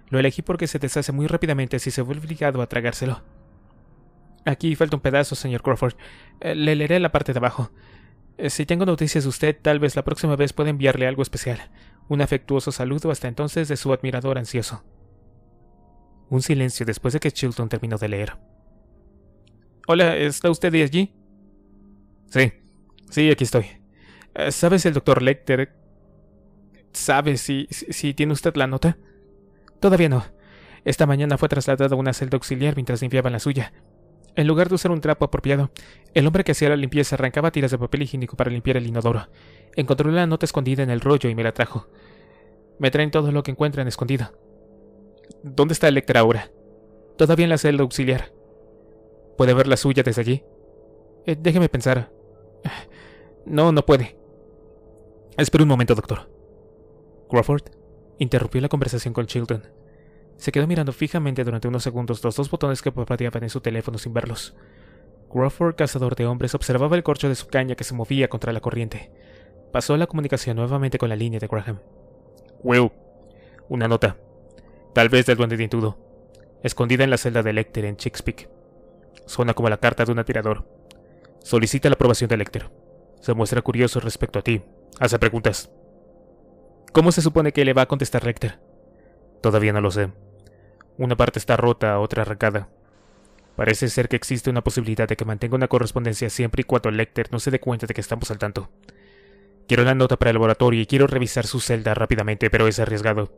Lo elegí porque se deshace muy rápidamente si se vuelve obligado a tragárselo. Aquí falta un pedazo, señor Crawford. Eh, le leeré la parte de abajo. Eh, si tengo noticias de usted, tal vez la próxima vez pueda enviarle algo especial. Un afectuoso saludo hasta entonces de su admirador ansioso. Un silencio después de que Chilton terminó de leer. Hola, ¿está usted allí? Sí, sí, aquí estoy. Eh, ¿Sabes el doctor Lecter? ¿Sabe si, si, tiene usted la nota? Todavía no. Esta mañana fue trasladado a una celda auxiliar mientras limpiaban la suya. En lugar de usar un trapo apropiado, el hombre que hacía la limpieza arrancaba tiras de papel higiénico para limpiar el inodoro. Encontró la nota escondida en el rollo y me la trajo. Me traen todo lo que encuentran escondido. ¿Dónde está Lecter ahora? Todavía en la celda auxiliar. ¿Puede ver la suya desde allí? Eh, déjeme pensar. No, no puede. Espera un momento, doctor. Crawford interrumpió la conversación con Chilton. Se quedó mirando fijamente durante unos segundos los dos botones que parpadeaban en su teléfono sin verlos. Crawford, cazador de hombres, observaba el corcho de su caña que se movía contra la corriente. Pasó la comunicación nuevamente con la línea de Graham. Will, una nota. Tal vez del duende dintudo. Escondida en la celda de Lecter en Chickspeak. Suena como la carta de un atirador. Solicita la aprobación de Lecter. Se muestra curioso respecto a ti. Hace preguntas. ¿Cómo se supone que le va a contestar Lecter? Todavía no lo sé. Una parte está rota, otra arrancada. Parece ser que existe una posibilidad de que mantenga una correspondencia siempre y cuando Lecter no se dé cuenta de que estamos al tanto. Quiero la nota para el laboratorio y quiero revisar su celda rápidamente, pero es arriesgado.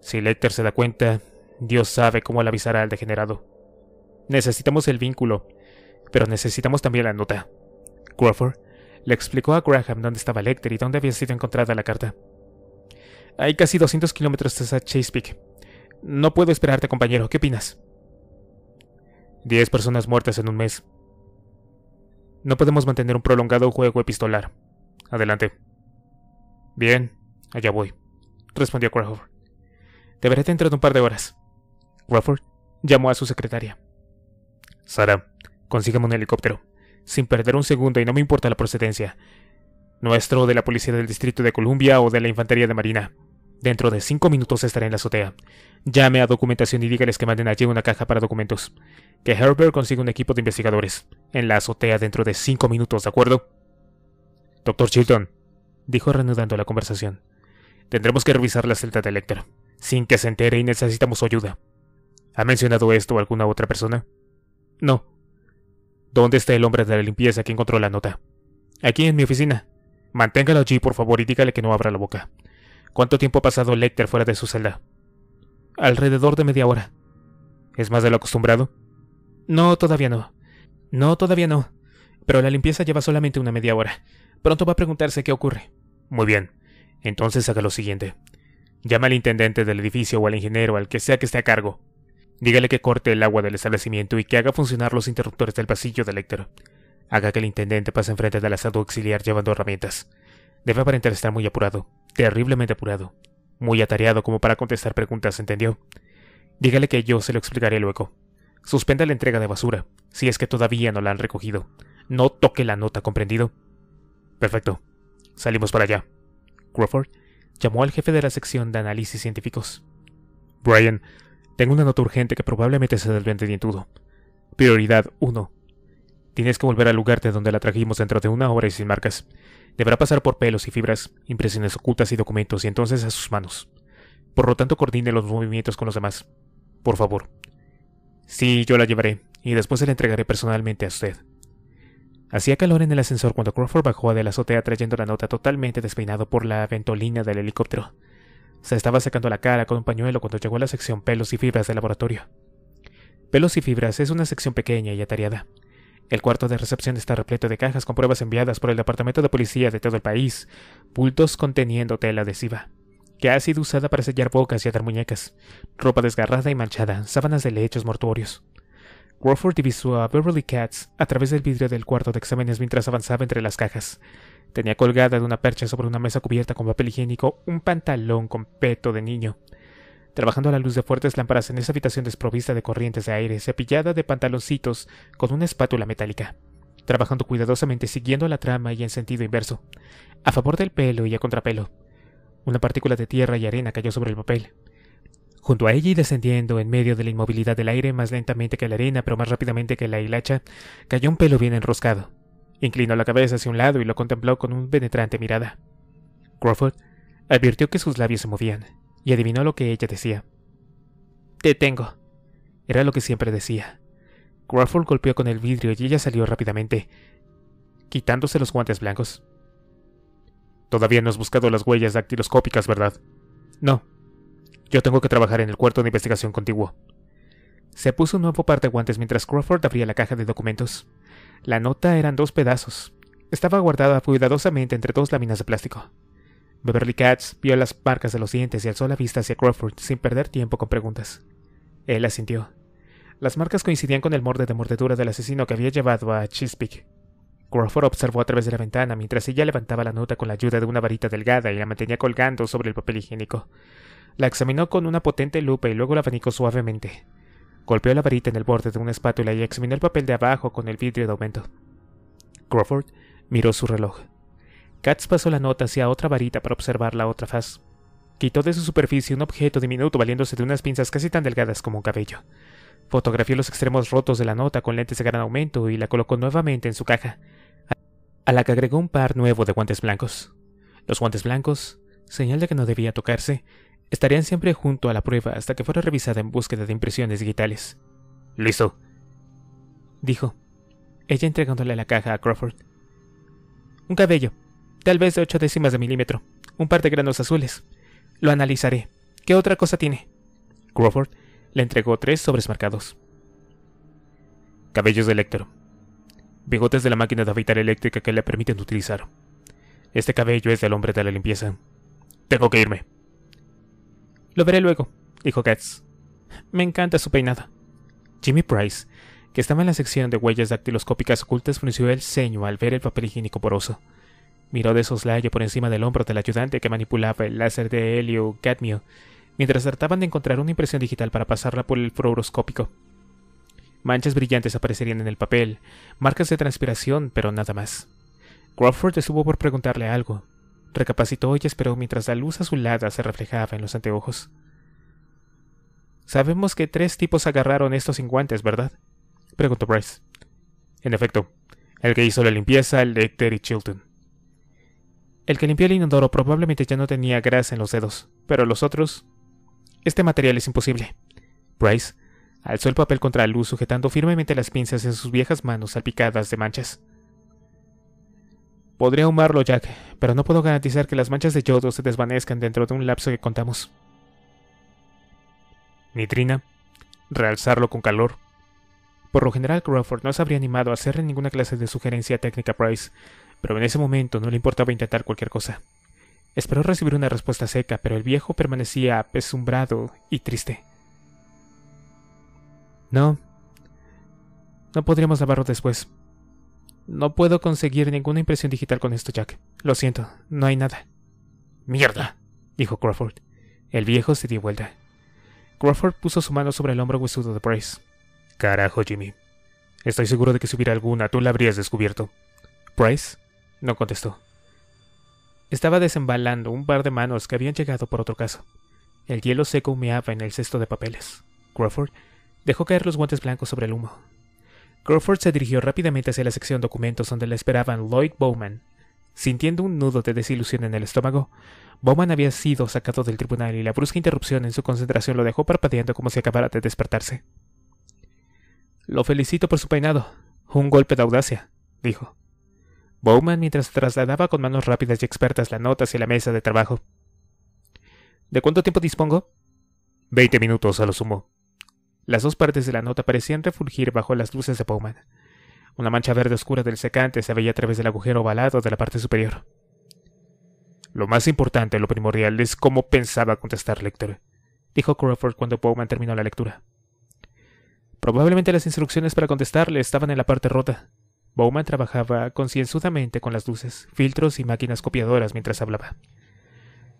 Si Lecter se da cuenta, Dios sabe cómo la avisará al degenerado. Necesitamos el vínculo, pero necesitamos también la nota. Crawford le explicó a Graham dónde estaba Lecter y dónde había sido encontrada la carta. Hay casi 200 kilómetros desde Chase Peak. No puedo esperarte, compañero. ¿Qué opinas? Diez personas muertas en un mes. No podemos mantener un prolongado juego epistolar. Adelante. Bien, allá voy, respondió Crawford. Deberé veré dentro de un par de horas. Crawford llamó a su secretaria. Sara, Consigamos un helicóptero, sin perder un segundo y no me importa la procedencia. Nuestro de la policía del Distrito de Columbia o de la Infantería de Marina. Dentro de cinco minutos estaré en la azotea. Llame a documentación y dígales que manden allí una caja para documentos. Que Herbert consiga un equipo de investigadores. En la azotea dentro de cinco minutos, ¿de acuerdo? Doctor Chilton, dijo reanudando la conversación. Tendremos que revisar la celda de Lecter, sin que se entere y necesitamos su ayuda. ¿Ha mencionado esto alguna otra persona? No, ¿Dónde está el hombre de la limpieza que encontró la nota? Aquí en mi oficina. Manténgalo allí, por favor, y dígale que no abra la boca. ¿Cuánto tiempo ha pasado Lecter fuera de su celda? Alrededor de media hora. ¿Es más de lo acostumbrado? No, todavía no. No, todavía no. Pero la limpieza lleva solamente una media hora. Pronto va a preguntarse qué ocurre. Muy bien. Entonces haga lo siguiente. Llama al intendente del edificio o al ingeniero, al que sea que esté a cargo, Dígale que corte el agua del establecimiento y que haga funcionar los interruptores del pasillo de Lecter. Haga que el intendente pase enfrente del asado auxiliar llevando herramientas. Debe aparentar estar muy apurado, terriblemente apurado, muy atareado como para contestar preguntas, ¿entendió? Dígale que yo se lo explicaré luego. Suspenda la entrega de basura, si es que todavía no la han recogido. No toque la nota, ¿comprendido? Perfecto. Salimos para allá. Crawford llamó al jefe de la sección de análisis científicos. Brian, tengo una nota urgente que probablemente se del todo. Prioridad 1. Tienes que volver al lugar de donde la trajimos dentro de una hora y sin marcas. Deberá pasar por pelos y fibras, impresiones ocultas y documentos y entonces a sus manos. Por lo tanto, coordine los movimientos con los demás. Por favor. Sí, yo la llevaré, y después se la entregaré personalmente a usted. Hacía calor en el ascensor cuando Crawford bajó de la azotea trayendo la nota totalmente despeinado por la ventolina del helicóptero. Se estaba secando la cara con un pañuelo cuando llegó a la sección pelos y fibras del laboratorio. Pelos y fibras es una sección pequeña y atareada. El cuarto de recepción está repleto de cajas con pruebas enviadas por el Departamento de Policía de todo el país, bultos conteniendo tela adhesiva, que ha sido usada para sellar bocas y atar muñecas, ropa desgarrada y manchada, sábanas de lechos mortuorios. Crawford divisó a Beverly Katz a través del vidrio del cuarto de exámenes mientras avanzaba entre las cajas. Tenía colgada de una percha sobre una mesa cubierta con papel higiénico un pantalón con peto de niño. Trabajando a la luz de fuertes lámparas en esa habitación desprovista de corrientes de aire, cepillada de pantaloncitos con una espátula metálica. Trabajando cuidadosamente siguiendo la trama y en sentido inverso, a favor del pelo y a contrapelo. Una partícula de tierra y arena cayó sobre el papel. Junto a ella y descendiendo en medio de la inmovilidad del aire, más lentamente que la arena, pero más rápidamente que la hilacha, cayó un pelo bien enroscado. Inclinó la cabeza hacia un lado y lo contempló con una penetrante mirada. Crawford advirtió que sus labios se movían y adivinó lo que ella decía. Te tengo. Era lo que siempre decía. Crawford golpeó con el vidrio y ella salió rápidamente, quitándose los guantes blancos. Todavía no has buscado las huellas dactiloscópicas, ¿verdad? No. Yo tengo que trabajar en el cuarto de investigación contiguo. Se puso un nuevo par de guantes mientras Crawford abría la caja de documentos. La nota eran dos pedazos. Estaba guardada cuidadosamente entre dos láminas de plástico. Beverly Katz vio las marcas de los dientes y alzó la vista hacia Crawford sin perder tiempo con preguntas. Él asintió. Las marcas coincidían con el morde de mordedura del asesino que había llevado a Chesapeake. Crawford observó a través de la ventana mientras ella levantaba la nota con la ayuda de una varita delgada y la mantenía colgando sobre el papel higiénico. La examinó con una potente lupa y luego la abanicó suavemente. Golpeó la varita en el borde de una espátula y examinó el papel de abajo con el vidrio de aumento. Crawford miró su reloj. Katz pasó la nota hacia otra varita para observar la otra faz. Quitó de su superficie un objeto diminuto valiéndose de unas pinzas casi tan delgadas como un cabello. Fotografió los extremos rotos de la nota con lentes de gran aumento y la colocó nuevamente en su caja, a la que agregó un par nuevo de guantes blancos. Los guantes blancos, señal de que no debía tocarse, estarían siempre junto a la prueba hasta que fuera revisada en búsqueda de impresiones digitales. Listo, dijo, ella entregándole la caja a Crawford. Un cabello, tal vez de ocho décimas de milímetro, un par de granos azules. Lo analizaré. ¿Qué otra cosa tiene? Crawford le entregó tres sobres marcados. Cabellos de Electro. Bigotes de la máquina de afeitar eléctrica que le permiten utilizar. Este cabello es del hombre de la limpieza. Tengo que irme. Lo veré luego, dijo Katz. Me encanta su peinada. Jimmy Price, que estaba en la sección de huellas dactiloscópicas ocultas, frunció el ceño al ver el papel higiénico poroso. Miró de soslayo por encima del hombro del ayudante que manipulaba el láser de helio cadmio, mientras trataban de encontrar una impresión digital para pasarla por el fluoroscópico. Manchas brillantes aparecerían en el papel, marcas de transpiración, pero nada más. Crawford estuvo por preguntarle algo, Recapacitó y esperó mientras la luz azulada se reflejaba en los anteojos. Sabemos que tres tipos agarraron estos sin guantes, ¿verdad? preguntó Bryce. En efecto, el que hizo la limpieza, Lecter y Chilton. El que limpió el inodoro probablemente ya no tenía grasa en los dedos, pero los otros... Este material es imposible. Bryce alzó el papel contra la luz sujetando firmemente las pinzas en sus viejas manos salpicadas de manchas. Podría ahumarlo, Jack, pero no puedo garantizar que las manchas de yodo se desvanezcan dentro de un lapso que contamos. Nitrina. Realzarlo con calor. Por lo general, Crawford no se habría animado a hacerle ninguna clase de sugerencia técnica a Price, pero en ese momento no le importaba intentar cualquier cosa. Esperó recibir una respuesta seca, pero el viejo permanecía apesumbrado y triste. No. No podríamos lavarlo después. No puedo conseguir ninguna impresión digital con esto, Jack. Lo siento, no hay nada. Mierda, dijo Crawford. El viejo se dio vuelta. Crawford puso su mano sobre el hombro huesudo de Price. Carajo, Jimmy. Estoy seguro de que si hubiera alguna, tú la habrías descubierto. Price no contestó. Estaba desembalando un par de manos que habían llegado por otro caso. El hielo seco humeaba en el cesto de papeles. Crawford dejó caer los guantes blancos sobre el humo. Crawford se dirigió rápidamente hacia la sección documentos donde le esperaban Lloyd Bowman. Sintiendo un nudo de desilusión en el estómago, Bowman había sido sacado del tribunal y la brusca interrupción en su concentración lo dejó parpadeando como si acabara de despertarse. Lo felicito por su peinado. Un golpe de audacia, dijo. Bowman mientras trasladaba con manos rápidas y expertas la nota hacia la mesa de trabajo. ¿De cuánto tiempo dispongo? Veinte minutos a lo sumo, las dos partes de la nota parecían refulgir bajo las luces de Bowman. Una mancha verde oscura del secante se veía a través del agujero ovalado de la parte superior. Lo más importante, lo primordial, es cómo pensaba contestar Lector, dijo Crawford cuando Bowman terminó la lectura. Probablemente las instrucciones para contestarle estaban en la parte rota. Bowman trabajaba concienzudamente con las luces, filtros y máquinas copiadoras mientras hablaba.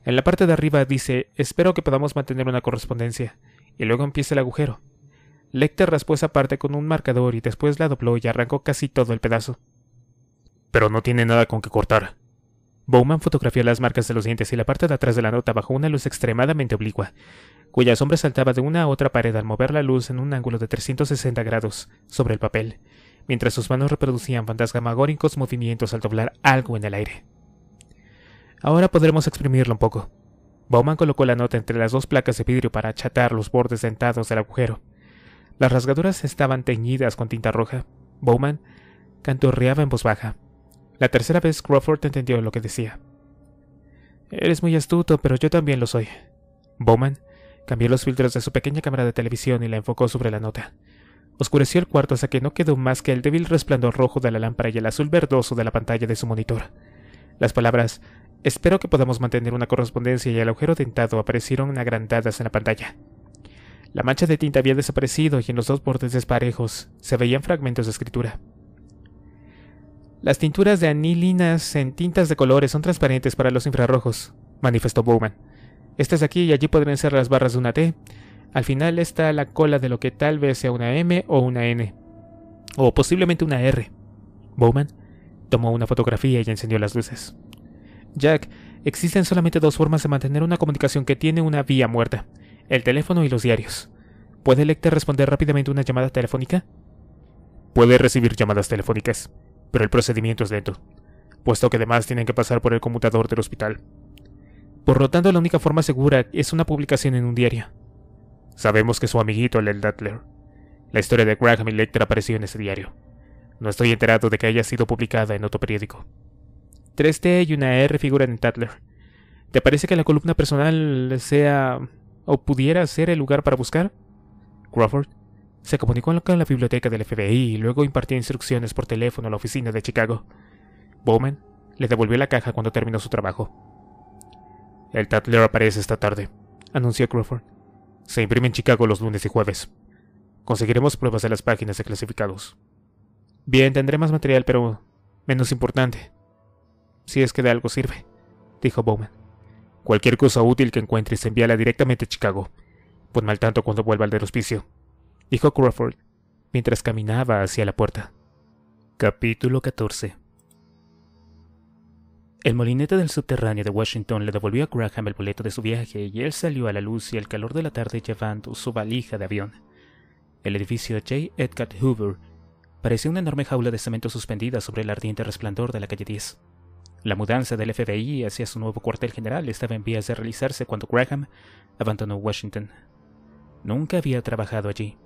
En la parte de arriba dice, espero que podamos mantener una correspondencia, y luego empieza el agujero. Lecter raspó esa parte con un marcador y después la dobló y arrancó casi todo el pedazo. Pero no tiene nada con que cortar. Bowman fotografió las marcas de los dientes y la parte de atrás de la nota bajo una luz extremadamente oblicua, cuya sombra saltaba de una a otra pared al mover la luz en un ángulo de 360 grados sobre el papel, mientras sus manos reproducían fantasmagóricos movimientos al doblar algo en el aire. Ahora podremos exprimirlo un poco. Bowman colocó la nota entre las dos placas de vidrio para achatar los bordes dentados del agujero. Las rasgaduras estaban teñidas con tinta roja. Bowman canturreaba en voz baja. La tercera vez Crawford entendió lo que decía. Eres muy astuto, pero yo también lo soy. Bowman cambió los filtros de su pequeña cámara de televisión y la enfocó sobre la nota. Oscureció el cuarto hasta que no quedó más que el débil resplandor rojo de la lámpara y el azul verdoso de la pantalla de su monitor. Las palabras Espero que podamos mantener una correspondencia y el agujero dentado aparecieron agrandadas en la pantalla. La mancha de tinta había desaparecido y en los dos bordes desparejos se veían fragmentos de escritura. Las tinturas de anilinas en tintas de colores son transparentes para los infrarrojos, manifestó Bowman. Estas aquí y allí podrían ser las barras de una T. Al final está la cola de lo que tal vez sea una M o una N. O posiblemente una R. Bowman tomó una fotografía y encendió las luces. Jack, existen solamente dos formas de mantener una comunicación que tiene una vía muerta el teléfono y los diarios. ¿Puede Lecter responder rápidamente una llamada telefónica? Puede recibir llamadas telefónicas, pero el procedimiento es lento, puesto que además tienen que pasar por el computador del hospital. Por lo tanto, la única forma segura es una publicación en un diario. Sabemos que su amiguito, el Dutler. La historia de Graham y Lecter apareció en ese diario. No estoy enterado de que haya sido publicada en otro periódico. 3T y una R figuran en Tatler. ¿Te parece que la columna personal sea o pudiera ser el lugar para buscar? Crawford se comunicó con la biblioteca del FBI y luego impartió instrucciones por teléfono a la oficina de Chicago. Bowman le devolvió la caja cuando terminó su trabajo. El Tatler aparece esta tarde, anunció Crawford. Se imprime en Chicago los lunes y jueves. Conseguiremos pruebas de las páginas de clasificados. Bien, tendré más material, pero menos importante. Si es que de algo sirve, dijo Bowman. Cualquier cosa útil que encuentres, envíala directamente a Chicago. Pues mal tanto cuando vuelva al del hospicio, dijo Crawford, mientras caminaba hacia la puerta. Capítulo 14 El molinete del subterráneo de Washington le devolvió a Graham el boleto de su viaje y él salió a la luz y el calor de la tarde llevando su valija de avión. El edificio J. Edgar Hoover parecía una enorme jaula de cemento suspendida sobre el ardiente resplandor de la calle 10. La mudanza del FBI hacia su nuevo cuartel general estaba en vías de realizarse cuando Graham abandonó Washington. Nunca había trabajado allí.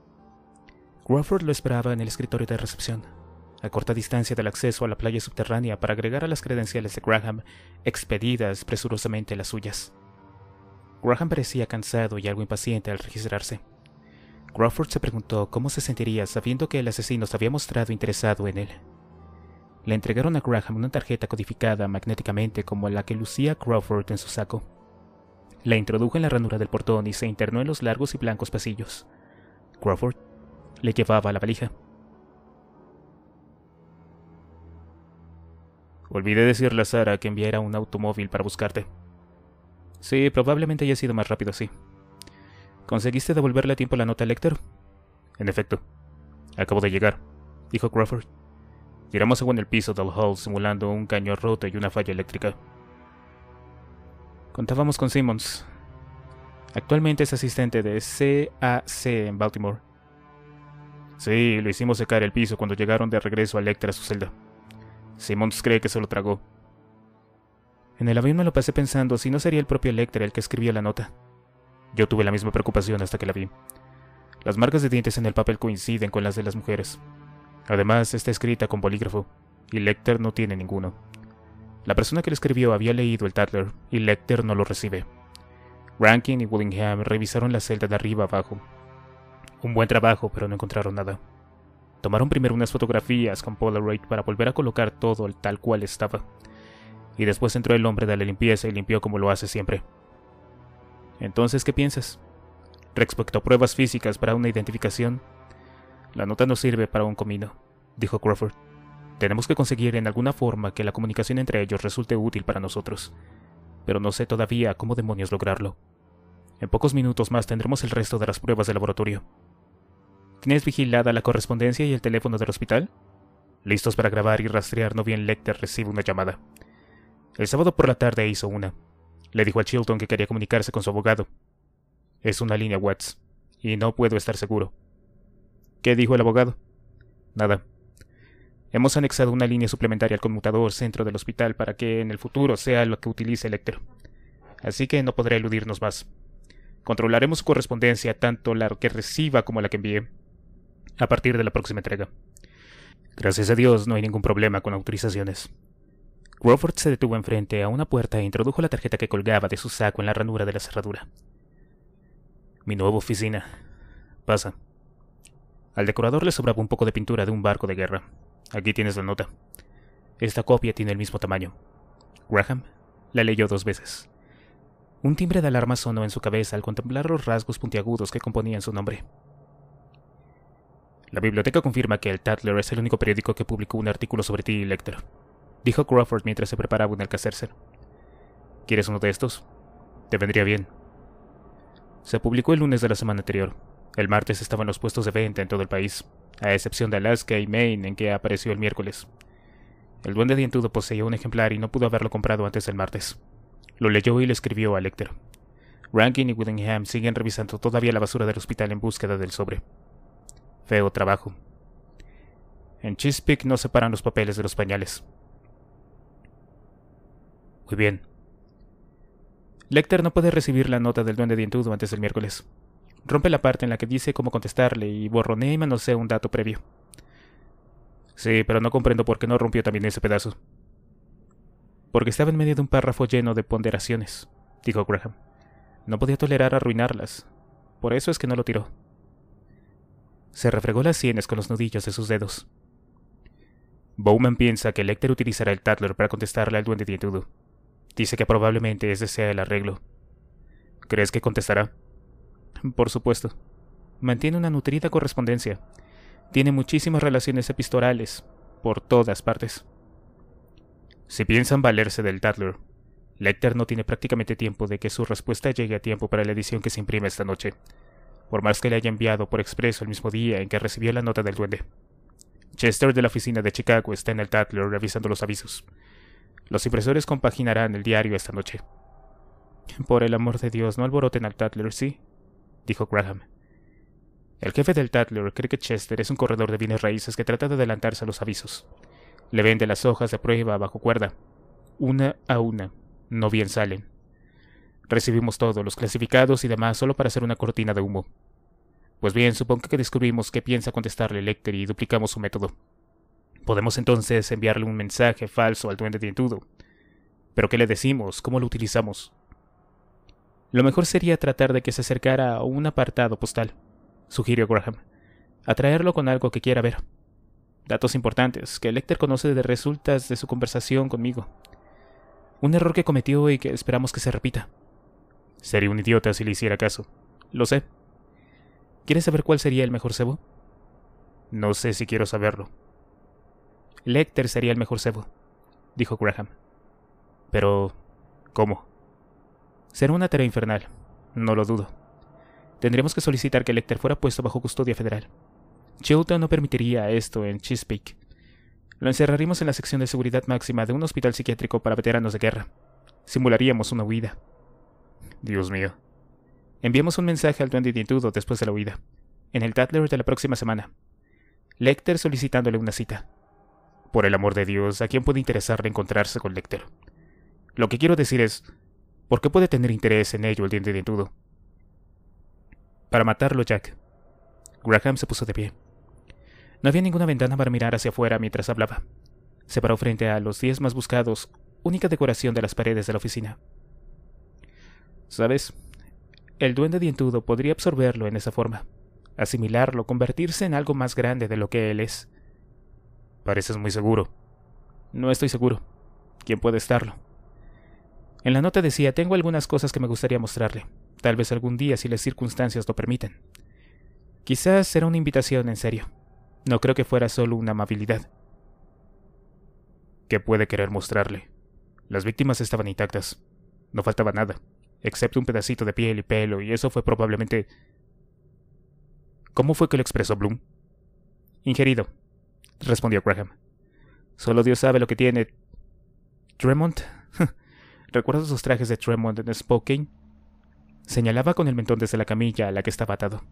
Crawford lo esperaba en el escritorio de recepción, a corta distancia del acceso a la playa subterránea para agregar a las credenciales de Graham expedidas presurosamente las suyas. Graham parecía cansado y algo impaciente al registrarse. Crawford se preguntó cómo se sentiría sabiendo que el asesino se había mostrado interesado en él. Le entregaron a Graham una tarjeta codificada magnéticamente como la que lucía Crawford en su saco. La introdujo en la ranura del portón y se internó en los largos y blancos pasillos. Crawford le llevaba la valija. Olvidé decirle a Sara que enviara un automóvil para buscarte. Sí, probablemente haya sido más rápido así. ¿Conseguiste devolverle a tiempo la nota a lector? En efecto. Acabo de llegar, dijo Crawford Tiramos agua en el piso del hall simulando un caño roto y una falla eléctrica. Contábamos con Simmons. Actualmente es asistente de CAC en Baltimore. Sí, lo hicimos secar el piso cuando llegaron de regreso a Lecter a su celda. Simmons cree que se lo tragó. En el avión me lo pasé pensando si no sería el propio Lecter el que escribió la nota. Yo tuve la misma preocupación hasta que la vi. Las marcas de dientes en el papel coinciden con las de las mujeres. Además, está escrita con polígrafo, y Lecter no tiene ninguno. La persona que lo escribió había leído el Tatler, y Lecter no lo recibe. Rankin y Willingham revisaron la celda de arriba abajo. Un buen trabajo, pero no encontraron nada. Tomaron primero unas fotografías con Polaroid para volver a colocar todo tal cual estaba. Y después entró el hombre de la limpieza y limpió como lo hace siempre. Entonces, ¿qué piensas? Respecto a pruebas físicas para una identificación, la nota no sirve para un comino, dijo Crawford. Tenemos que conseguir en alguna forma que la comunicación entre ellos resulte útil para nosotros. Pero no sé todavía cómo demonios lograrlo. En pocos minutos más tendremos el resto de las pruebas de laboratorio. ¿Tienes vigilada la correspondencia y el teléfono del hospital? Listos para grabar y rastrear, no bien Lecter recibe una llamada. El sábado por la tarde hizo una. Le dijo a Chilton que quería comunicarse con su abogado. Es una línea Watts, y no puedo estar seguro. ¿Qué dijo el abogado? Nada. Hemos anexado una línea suplementaria al conmutador centro del hospital para que en el futuro sea lo que utilice Electro. Así que no podrá eludirnos más. Controlaremos su correspondencia, tanto la que reciba como la que envíe, a partir de la próxima entrega. Gracias a Dios no hay ningún problema con autorizaciones. Crawford se detuvo enfrente a una puerta e introdujo la tarjeta que colgaba de su saco en la ranura de la cerradura. Mi nueva oficina. Pasa. Al decorador le sobraba un poco de pintura de un barco de guerra. Aquí tienes la nota. Esta copia tiene el mismo tamaño. Graham la leyó dos veces. Un timbre de alarma sonó en su cabeza al contemplar los rasgos puntiagudos que componían su nombre. La biblioteca confirma que el Tatler es el único periódico que publicó un artículo sobre ti, Lecter, dijo Crawford mientras se preparaba un alcacercer. ¿Quieres uno de estos? Te vendría bien. Se publicó el lunes de la semana anterior, el martes estaba en los puestos de venta en todo el país, a excepción de Alaska y Maine en que apareció el miércoles. El duende dientudo poseía un ejemplar y no pudo haberlo comprado antes del martes. Lo leyó y le escribió a Lecter. Rankin y Whittingham siguen revisando todavía la basura del hospital en búsqueda del sobre. Feo trabajo. En Chesapeake no separan los papeles de los pañales. Muy bien. Lecter no puede recibir la nota del duende dientudo antes del miércoles. Rompe la parte en la que dice cómo contestarle y borronea y manosea un dato previo. Sí, pero no comprendo por qué no rompió también ese pedazo. Porque estaba en medio de un párrafo lleno de ponderaciones, dijo Graham. No podía tolerar arruinarlas. Por eso es que no lo tiró. Se refregó las sienes con los nudillos de sus dedos. Bowman piensa que Lecter utilizará el Tatler para contestarle al duende dientudo. Dice que probablemente ese sea el arreglo. ¿Crees que contestará? Por supuesto. Mantiene una nutrida correspondencia. Tiene muchísimas relaciones epistolares, por todas partes. Si piensan valerse del Tatler, Lecter no tiene prácticamente tiempo de que su respuesta llegue a tiempo para la edición que se imprime esta noche, por más que le haya enviado por expreso el mismo día en que recibió la nota del duende. Chester de la oficina de Chicago está en el Tatler revisando los avisos. Los impresores compaginarán el diario esta noche. Por el amor de Dios, no alboroten al Tatler, ¿sí? dijo Graham. El jefe del Tatler Cricket Chester es un corredor de bienes raíces que trata de adelantarse a los avisos. Le vende las hojas de prueba bajo cuerda. Una a una. No bien salen. Recibimos todo, los clasificados y demás, solo para hacer una cortina de humo. Pues bien, supongo que descubrimos qué piensa contestarle Lecter y duplicamos su método. Podemos entonces enviarle un mensaje falso al duende dientudo. Pero ¿qué le decimos? ¿Cómo lo utilizamos? Lo mejor sería tratar de que se acercara a un apartado postal, sugirió Graham. Atraerlo con algo que quiera ver. Datos importantes que Lecter conoce de resultas de su conversación conmigo. Un error que cometió y que esperamos que se repita. Sería un idiota si le hiciera caso. Lo sé. ¿Quieres saber cuál sería el mejor cebo? No sé si quiero saberlo. Lecter sería el mejor cebo, dijo Graham. Pero, ¿cómo? Será una tarea infernal, no lo dudo. Tendremos que solicitar que Lecter fuera puesto bajo custodia federal. Chilton no permitiría esto en Chispeak. Lo encerraremos en la sección de seguridad máxima de un hospital psiquiátrico para veteranos de guerra. Simularíamos una huida. Dios mío. Enviamos un mensaje al duende Dintudo después de la huida, en el Tatler de la próxima semana. Lecter solicitándole una cita. Por el amor de Dios, ¿a quién puede interesarle encontrarse con Lecter? Lo que quiero decir es, ¿Por qué puede tener interés en ello el diente dentudo. Para matarlo, Jack. Graham se puso de pie. No había ninguna ventana para mirar hacia afuera mientras hablaba. Se paró frente a los diez más buscados, única decoración de las paredes de la oficina. ¿Sabes? El duende dientudo podría absorberlo en esa forma, asimilarlo, convertirse en algo más grande de lo que él es. Pareces muy seguro. No estoy seguro. ¿Quién puede estarlo? En la nota decía, tengo algunas cosas que me gustaría mostrarle, tal vez algún día si las circunstancias lo permiten. Quizás era una invitación en serio. No creo que fuera solo una amabilidad. ¿Qué puede querer mostrarle? Las víctimas estaban intactas. No faltaba nada, excepto un pedacito de piel y pelo, y eso fue probablemente... ¿Cómo fue que lo expresó Bloom? Ingerido, respondió Graham. Solo Dios sabe lo que tiene. Tremont ¿Recuerdas los trajes de Tremont en Spokane? Señalaba con el mentón desde la camilla a la que estaba atado,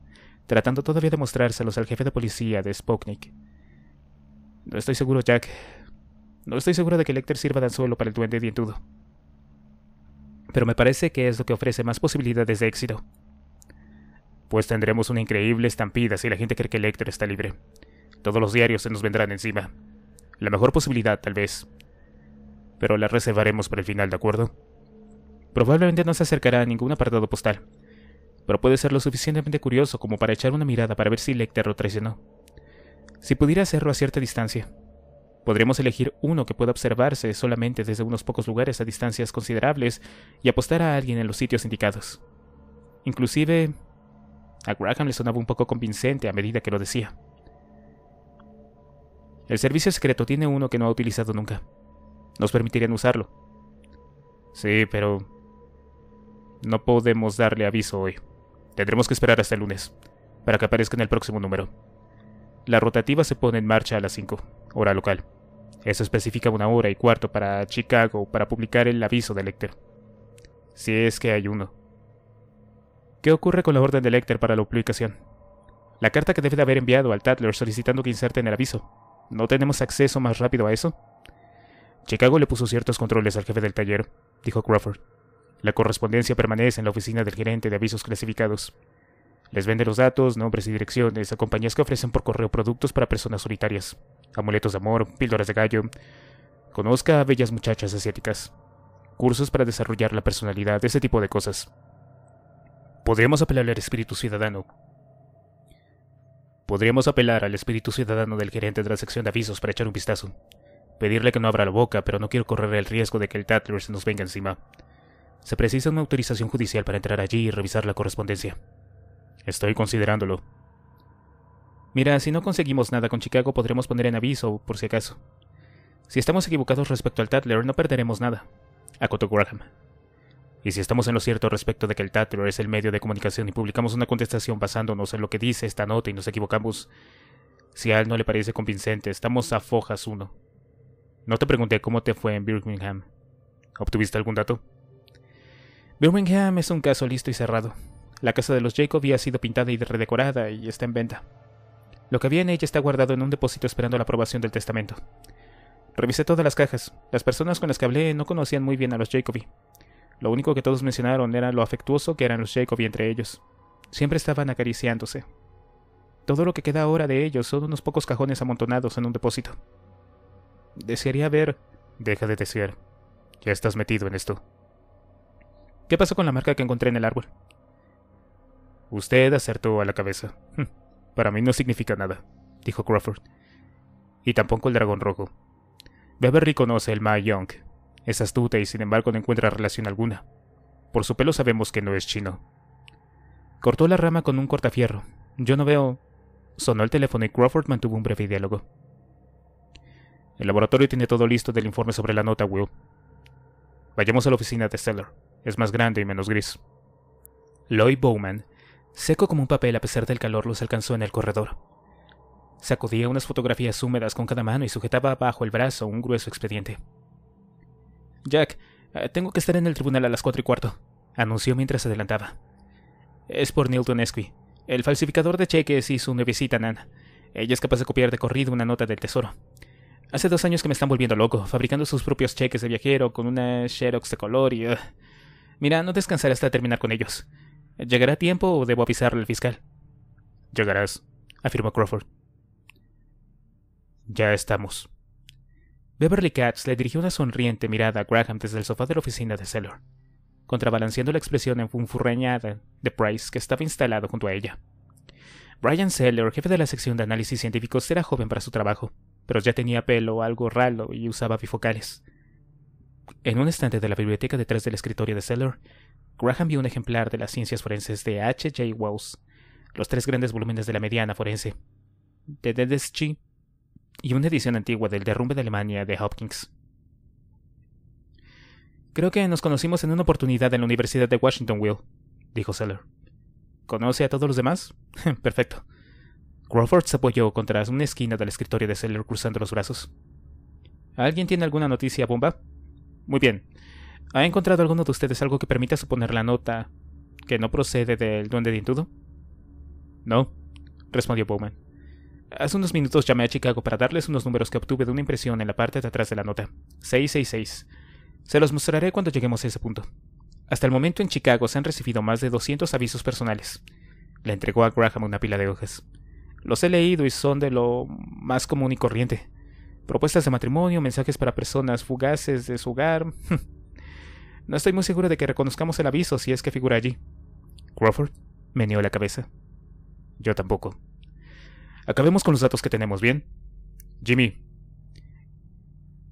tratando todavía de mostrárselos al jefe de policía de Spokane. No estoy seguro, Jack. No estoy seguro de que Lecter sirva tan solo para el duende dientudo. Pero me parece que es lo que ofrece más posibilidades de éxito. Pues tendremos una increíble estampida si la gente cree que Lecter está libre. Todos los diarios se nos vendrán encima. La mejor posibilidad, tal vez, pero la reservaremos para el final, ¿de acuerdo? Probablemente no se acercará a ningún apartado postal, pero puede ser lo suficientemente curioso como para echar una mirada para ver si Lecter lo traicionó. Si pudiera hacerlo a cierta distancia, Podríamos elegir uno que pueda observarse solamente desde unos pocos lugares a distancias considerables y apostar a alguien en los sitios indicados. Inclusive, a Graham le sonaba un poco convincente a medida que lo decía. El servicio secreto tiene uno que no ha utilizado nunca nos permitirían usarlo. Sí, pero... No podemos darle aviso hoy. Tendremos que esperar hasta el lunes, para que aparezca en el próximo número. La rotativa se pone en marcha a las 5, hora local. Eso especifica una hora y cuarto para Chicago para publicar el aviso de Lecter. Si es que hay uno. ¿Qué ocurre con la orden de Lecter para la publicación? La carta que debe de haber enviado al Tatler solicitando que inserten el aviso. ¿No tenemos acceso más rápido a eso? Chicago le puso ciertos controles al jefe del taller, dijo Crawford. La correspondencia permanece en la oficina del gerente de avisos clasificados. Les vende los datos, nombres y direcciones a compañías que ofrecen por correo productos para personas solitarias, amuletos de amor, píldoras de gallo. Conozca a bellas muchachas asiáticas. Cursos para desarrollar la personalidad, ese tipo de cosas. Podríamos apelar al espíritu ciudadano. Podríamos apelar al espíritu ciudadano del gerente de la sección de avisos para echar un vistazo, Pedirle que no abra la boca, pero no quiero correr el riesgo de que el Tatler se nos venga encima. Se precisa una autorización judicial para entrar allí y revisar la correspondencia. Estoy considerándolo. Mira, si no conseguimos nada con Chicago, podremos poner en aviso, por si acaso. Si estamos equivocados respecto al Tatler, no perderemos nada, acotó Graham. Y si estamos en lo cierto respecto de que el Tatler es el medio de comunicación y publicamos una contestación basándonos en lo que dice esta nota y nos equivocamos, si a él no le parece convincente, estamos a fojas uno. No te pregunté cómo te fue en Birmingham. ¿Obtuviste algún dato? Birmingham es un caso listo y cerrado. La casa de los Jacob ha sido pintada y redecorada y está en venta. Lo que había en ella está guardado en un depósito esperando la aprobación del testamento. Revisé todas las cajas. Las personas con las que hablé no conocían muy bien a los Jacoby. Lo único que todos mencionaron era lo afectuoso que eran los Jacoby entre ellos. Siempre estaban acariciándose. Todo lo que queda ahora de ellos son unos pocos cajones amontonados en un depósito. Desearía ver... Deja de desear. Ya estás metido en esto. ¿Qué pasó con la marca que encontré en el árbol? Usted acertó a la cabeza. Hm, para mí no significa nada, dijo Crawford. Y tampoco el dragón rojo. Beverly conoce el Ma Young. Es astuta y sin embargo no encuentra relación alguna. Por su pelo sabemos que no es chino. Cortó la rama con un cortafierro. Yo no veo. Sonó el teléfono y Crawford mantuvo un breve diálogo. El laboratorio tiene todo listo del informe sobre la nota, Will. Vayamos a la oficina de Stellar. Es más grande y menos gris. Lloyd Bowman, seco como un papel a pesar del calor, los alcanzó en el corredor. Sacudía unas fotografías húmedas con cada mano y sujetaba bajo el brazo un grueso expediente. Jack, eh, tengo que estar en el tribunal a las cuatro y cuarto, anunció mientras adelantaba. Es por Nilton Esqui, el falsificador de cheques y su a Nana. Ella es capaz de copiar de corrido una nota del tesoro. Hace dos años que me están volviendo loco, fabricando sus propios cheques de viajero con una Xerox de color y... Uh, mira, no descansaré hasta terminar con ellos. ¿Llegará tiempo o debo avisarle al fiscal? Llegarás, afirmó Crawford. Ya estamos. Beverly Katz le dirigió una sonriente mirada a Graham desde el sofá de la oficina de Seller, contrabalanceando la expresión enfunfurreñada de Price que estaba instalado junto a ella. Brian Seller, jefe de la sección de análisis científicos, era joven para su trabajo pero ya tenía pelo algo ralo y usaba bifocales. En un estante de la biblioteca detrás del escritorio de Seller, Graham vio un ejemplar de las ciencias forenses de H. J. Wells, los tres grandes volúmenes de la mediana forense, de Dedeschi y una edición antigua del derrumbe de Alemania de Hopkins. Creo que nos conocimos en una oportunidad en la Universidad de Washington, Will, dijo Seller. ¿Conoce a todos los demás? Perfecto. Crawford se apoyó contra una esquina del escritorio de Seller cruzando los brazos. ¿Alguien tiene alguna noticia, Bomba? Muy bien. ¿Ha encontrado alguno de ustedes algo que permita suponer la nota que no procede del duende Intudo? No, respondió Bowman. Hace unos minutos llamé a Chicago para darles unos números que obtuve de una impresión en la parte de atrás de la nota. 666. Se los mostraré cuando lleguemos a ese punto. Hasta el momento en Chicago se han recibido más de 200 avisos personales. Le entregó a Graham una pila de hojas. Los he leído y son de lo más común y corriente. Propuestas de matrimonio, mensajes para personas fugaces de su hogar. no estoy muy seguro de que reconozcamos el aviso si es que figura allí. Crawford meneó la cabeza. Yo tampoco. Acabemos con los datos que tenemos, ¿bien? Jimmy.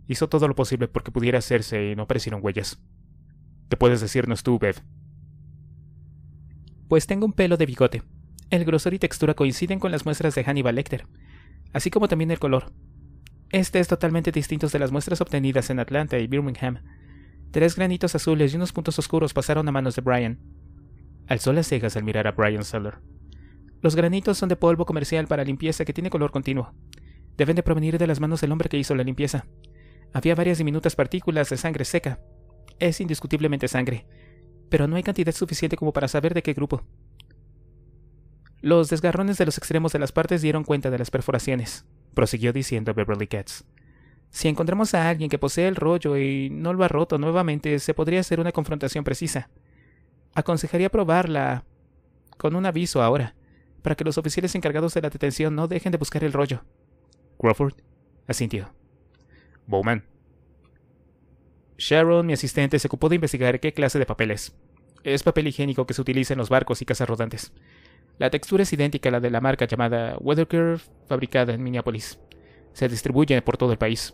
Hizo todo lo posible porque pudiera hacerse y no aparecieron huellas. ¿Qué puedes decirnos tú, Bev? Pues tengo un pelo de bigote, el grosor y textura coinciden con las muestras de Hannibal Lecter, así como también el color. Este es totalmente distinto de las muestras obtenidas en Atlanta y Birmingham. Tres granitos azules y unos puntos oscuros pasaron a manos de Brian. Alzó las cejas al mirar a Brian Seller. Los granitos son de polvo comercial para limpieza que tiene color continuo. Deben de provenir de las manos del hombre que hizo la limpieza. Había varias diminutas partículas de sangre seca. Es indiscutiblemente sangre, pero no hay cantidad suficiente como para saber de qué grupo. Los desgarrones de los extremos de las partes dieron cuenta de las perforaciones, prosiguió diciendo Beverly Katz. Si encontramos a alguien que posee el rollo y no lo ha roto nuevamente, se podría hacer una confrontación precisa. Aconsejaría probarla con un aviso ahora, para que los oficiales encargados de la detención no dejen de buscar el rollo. Crawford asintió. Bowman. Sharon, mi asistente, se ocupó de investigar qué clase de papel es. Es papel higiénico que se utiliza en los barcos y casas rodantes. La textura es idéntica a la de la marca llamada Weathercurve, fabricada en Minneapolis. Se distribuye por todo el país.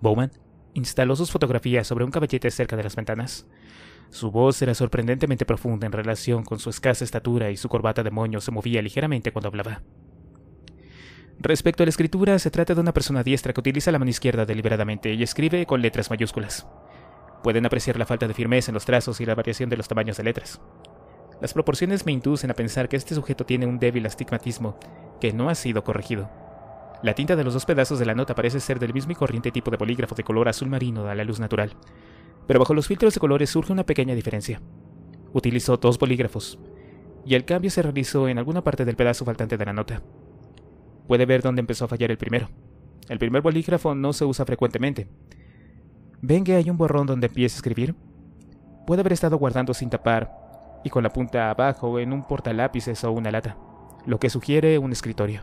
Bowman instaló sus fotografías sobre un caballete cerca de las ventanas. Su voz era sorprendentemente profunda en relación con su escasa estatura y su corbata de moño se movía ligeramente cuando hablaba. Respecto a la escritura, se trata de una persona diestra que utiliza la mano izquierda deliberadamente y escribe con letras mayúsculas. Pueden apreciar la falta de firmeza en los trazos y la variación de los tamaños de letras. Las proporciones me inducen a pensar que este sujeto tiene un débil astigmatismo, que no ha sido corregido. La tinta de los dos pedazos de la nota parece ser del mismo y corriente tipo de bolígrafo de color azul marino a la luz natural, pero bajo los filtros de colores surge una pequeña diferencia. Utilizó dos bolígrafos, y el cambio se realizó en alguna parte del pedazo faltante de la nota. Puede ver dónde empezó a fallar el primero. El primer bolígrafo no se usa frecuentemente. ¿Ven que hay un borrón donde empieza a escribir? Puede haber estado guardando sin tapar y con la punta abajo en un portalápices o una lata, lo que sugiere un escritorio.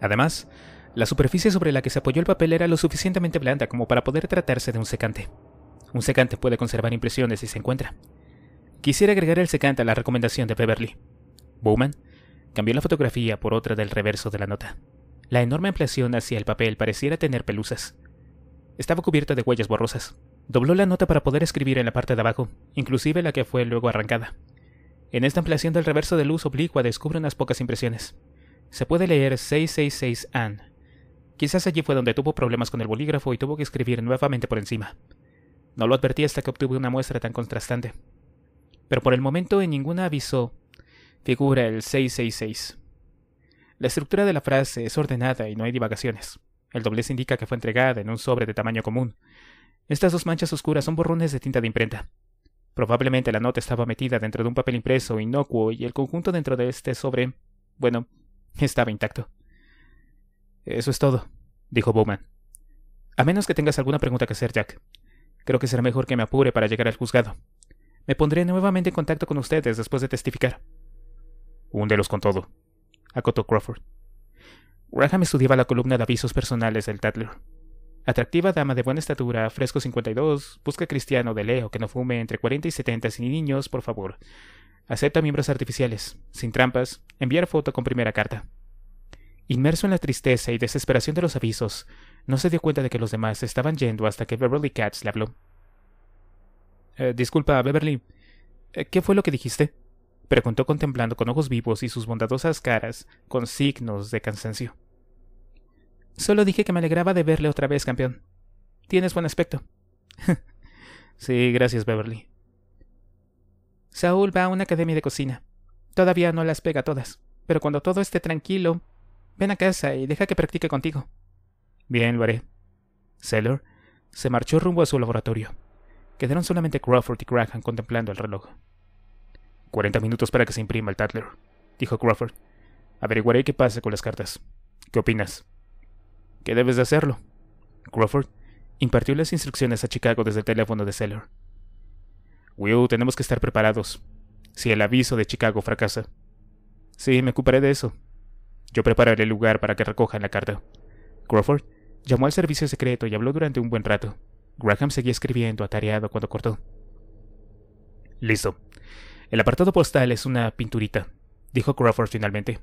Además, la superficie sobre la que se apoyó el papel era lo suficientemente blanda como para poder tratarse de un secante. Un secante puede conservar impresiones si se encuentra. Quisiera agregar el secante a la recomendación de Beverly. Bowman cambió la fotografía por otra del reverso de la nota. La enorme ampliación hacia el papel pareciera tener pelusas. Estaba cubierta de huellas borrosas, Dobló la nota para poder escribir en la parte de abajo, inclusive la que fue luego arrancada. En esta ampliación del reverso de luz oblicua descubre unas pocas impresiones. Se puede leer 666 Ann. Quizás allí fue donde tuvo problemas con el bolígrafo y tuvo que escribir nuevamente por encima. No lo advertí hasta que obtuve una muestra tan contrastante. Pero por el momento en ninguna aviso figura el 666. La estructura de la frase es ordenada y no hay divagaciones. El doblez indica que fue entregada en un sobre de tamaño común, estas dos manchas oscuras son borrones de tinta de imprenta. Probablemente la nota estaba metida dentro de un papel impreso inocuo y el conjunto dentro de este sobre, bueno, estaba intacto. Eso es todo, dijo Bowman. A menos que tengas alguna pregunta que hacer, Jack. Creo que será mejor que me apure para llegar al juzgado. Me pondré nuevamente en contacto con ustedes después de testificar. Húndelos con todo, acotó Crawford. Graham estudiaba la columna de avisos personales del Tatler. Atractiva dama de buena estatura, fresco 52, busca cristiano de leo que no fume entre 40 y 70 sin niños, por favor. Acepta miembros artificiales, sin trampas, enviar foto con primera carta. Inmerso en la tristeza y desesperación de los avisos, no se dio cuenta de que los demás estaban yendo hasta que Beverly Katz le habló. Eh, disculpa, Beverly, eh, ¿qué fue lo que dijiste? preguntó contemplando con ojos vivos y sus bondadosas caras, con signos de cansancio. Solo dije que me alegraba de verle otra vez, campeón. Tienes buen aspecto. sí, gracias, Beverly. Saúl va a una academia de cocina. Todavía no las pega todas, pero cuando todo esté tranquilo, ven a casa y deja que practique contigo. Bien, lo haré. Seller se marchó rumbo a su laboratorio. Quedaron solamente Crawford y Graham contemplando el reloj. Cuarenta minutos para que se imprima el Tatler, dijo Crawford. Averiguaré qué pasa con las cartas. ¿Qué opinas? que debes de hacerlo. Crawford impartió las instrucciones a Chicago desde el teléfono de Seller. Will, tenemos que estar preparados. Si el aviso de Chicago fracasa. Sí, me ocuparé de eso. Yo prepararé el lugar para que recojan la carta. Crawford llamó al servicio secreto y habló durante un buen rato. Graham seguía escribiendo atareado cuando cortó. Listo. El apartado postal es una pinturita, dijo Crawford finalmente.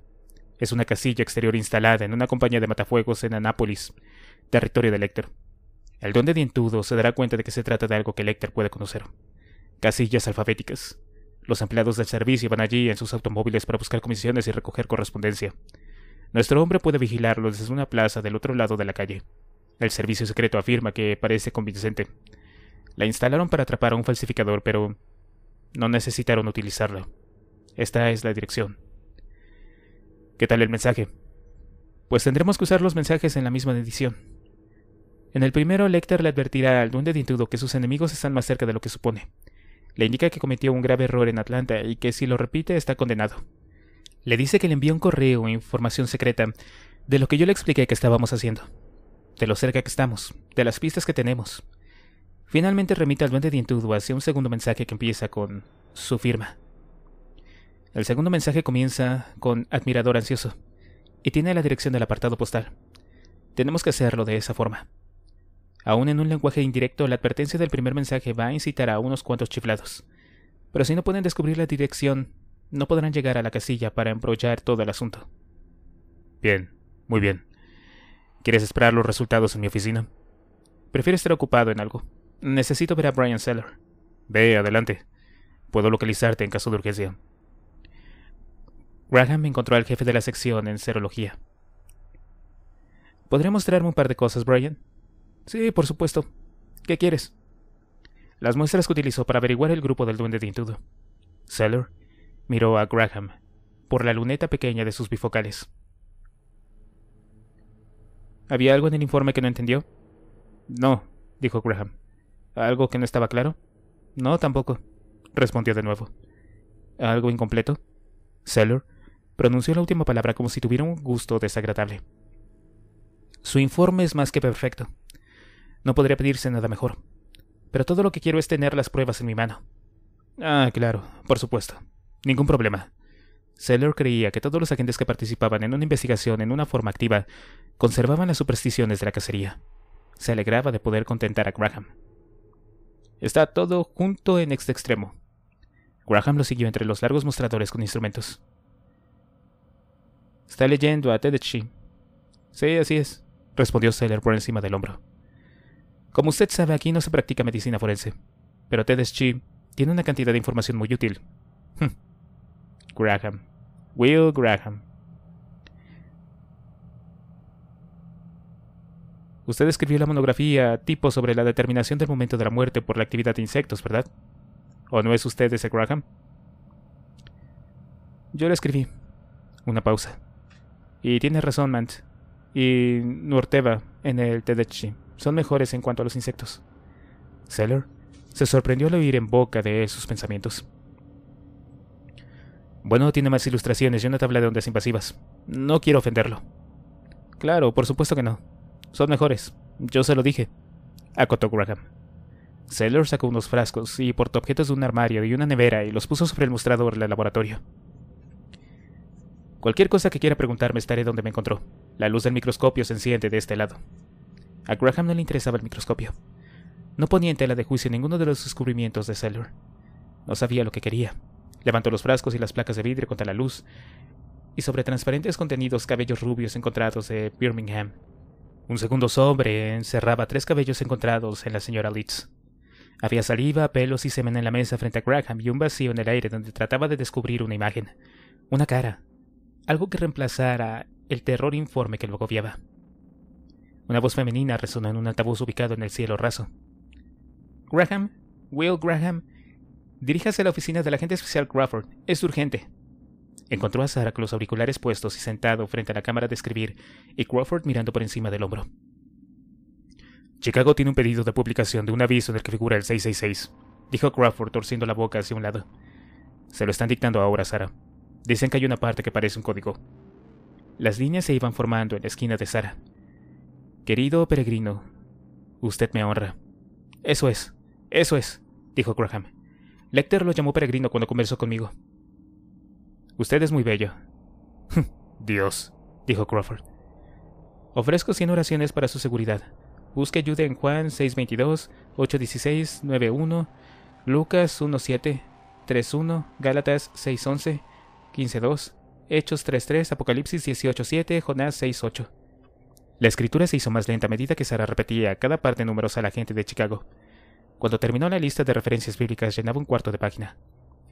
Es una casilla exterior instalada en una compañía de matafuegos en Anápolis, territorio de Lecter. El don de dientudo se dará cuenta de que se trata de algo que Lecter puede conocer. Casillas alfabéticas. Los empleados del servicio van allí en sus automóviles para buscar comisiones y recoger correspondencia. Nuestro hombre puede vigilarlo desde una plaza del otro lado de la calle. El servicio secreto afirma que parece convincente. La instalaron para atrapar a un falsificador, pero no necesitaron utilizarla. Esta es la dirección. ¿Qué tal el mensaje? Pues tendremos que usar los mensajes en la misma edición. En el primero, Lecter le advertirá al duende Intudo que sus enemigos están más cerca de lo que supone. Le indica que cometió un grave error en Atlanta y que si lo repite está condenado. Le dice que le envía un correo e información secreta de lo que yo le expliqué que estábamos haciendo, de lo cerca que estamos, de las pistas que tenemos. Finalmente remite al duende Intudo hacia un segundo mensaje que empieza con su firma. El segundo mensaje comienza con admirador ansioso y tiene la dirección del apartado postal. Tenemos que hacerlo de esa forma. Aún en un lenguaje indirecto, la advertencia del primer mensaje va a incitar a unos cuantos chiflados. Pero si no pueden descubrir la dirección, no podrán llegar a la casilla para embrollar todo el asunto. Bien, muy bien. ¿Quieres esperar los resultados en mi oficina? Prefiero estar ocupado en algo. Necesito ver a Brian Seller. Ve, adelante. Puedo localizarte en caso de urgencia. Graham encontró al jefe de la sección en serología. ¿Podría mostrarme un par de cosas, Brian? Sí, por supuesto. ¿Qué quieres? Las muestras que utilizó para averiguar el grupo del duende de Intudo. Seller miró a Graham por la luneta pequeña de sus bifocales. ¿Había algo en el informe que no entendió? No, dijo Graham. ¿Algo que no estaba claro? No, tampoco, respondió de nuevo. ¿Algo incompleto? Seller pronunció la última palabra como si tuviera un gusto desagradable. Su informe es más que perfecto. No podría pedirse nada mejor. Pero todo lo que quiero es tener las pruebas en mi mano. Ah, claro, por supuesto. Ningún problema. Seller creía que todos los agentes que participaban en una investigación en una forma activa conservaban las supersticiones de la cacería. Se alegraba de poder contentar a Graham. Está todo junto en este extremo. Graham lo siguió entre los largos mostradores con instrumentos. Está leyendo a Tedeschi. Sí, así es, respondió Seller por encima del hombro. Como usted sabe, aquí no se practica medicina forense, pero Tedeschi tiene una cantidad de información muy útil. Hm. Graham. Will Graham. Usted escribió la monografía tipo sobre la determinación del momento de la muerte por la actividad de insectos, ¿verdad? ¿O no es usted ese Graham? Yo le escribí. Una pausa. Y tienes razón, Mant. Y Norteva en el Tedechi. Son mejores en cuanto a los insectos. Seller se sorprendió al oír en boca de sus pensamientos. Bueno, tiene más ilustraciones y una tabla de ondas invasivas. No quiero ofenderlo. Claro, por supuesto que no. Son mejores. Yo se lo dije. Acotó Graham. Seller sacó unos frascos y portaobjetos de un armario y una nevera y los puso sobre el mostrador del laboratorio. Cualquier cosa que quiera preguntarme estaré donde me encontró. La luz del microscopio se enciende de este lado. A Graham no le interesaba el microscopio. No ponía en tela de juicio ninguno de los descubrimientos de Seller. No sabía lo que quería. Levantó los frascos y las placas de vidrio contra la luz y sobre transparentes contenidos cabellos rubios encontrados de Birmingham. Un segundo sobre encerraba tres cabellos encontrados en la señora Leeds. Había saliva, pelos y semen en la mesa frente a Graham y un vacío en el aire donde trataba de descubrir una imagen. Una cara, algo que reemplazara el terror informe que lo agobiaba. Una voz femenina resonó en un altavoz ubicado en el cielo raso. Graham, Will Graham, diríjase a la oficina del agente especial Crawford. Es urgente. Encontró a Sara con los auriculares puestos y sentado frente a la cámara de escribir, y Crawford mirando por encima del hombro. Chicago tiene un pedido de publicación de un aviso en el que figura el 666, dijo Crawford torciendo la boca hacia un lado. Se lo están dictando ahora, Sara. Dicen que hay una parte que parece un código. Las líneas se iban formando en la esquina de Sara. Querido peregrino, usted me honra. Eso es, eso es, dijo Graham. Lecter lo llamó peregrino cuando conversó conmigo. Usted es muy bello. Dios, dijo Crawford. Ofrezco cien oraciones para su seguridad. Busque ayuda en Juan 622, 816, 91, Lucas 17, 31, Gálatas 611, 15.2, Hechos 3.3, Apocalipsis 18.7, Jonás 6.8. La escritura se hizo más lenta a medida que Sara repetía cada parte numerosa a la gente de Chicago. Cuando terminó la lista de referencias bíblicas llenaba un cuarto de página.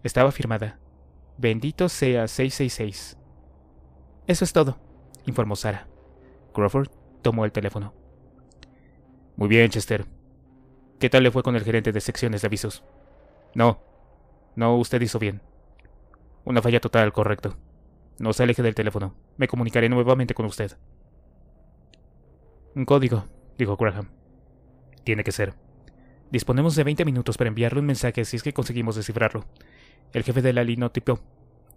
Estaba firmada. Bendito sea 666. Eso es todo, informó Sara. Crawford tomó el teléfono. Muy bien, Chester. ¿Qué tal le fue con el gerente de secciones de avisos? No, no, usted hizo bien. Una falla total, correcto. No se aleje del teléfono. Me comunicaré nuevamente con usted. Un código, dijo Graham. Tiene que ser. Disponemos de 20 minutos para enviarle un mensaje si es que conseguimos descifrarlo. El jefe de la tipió.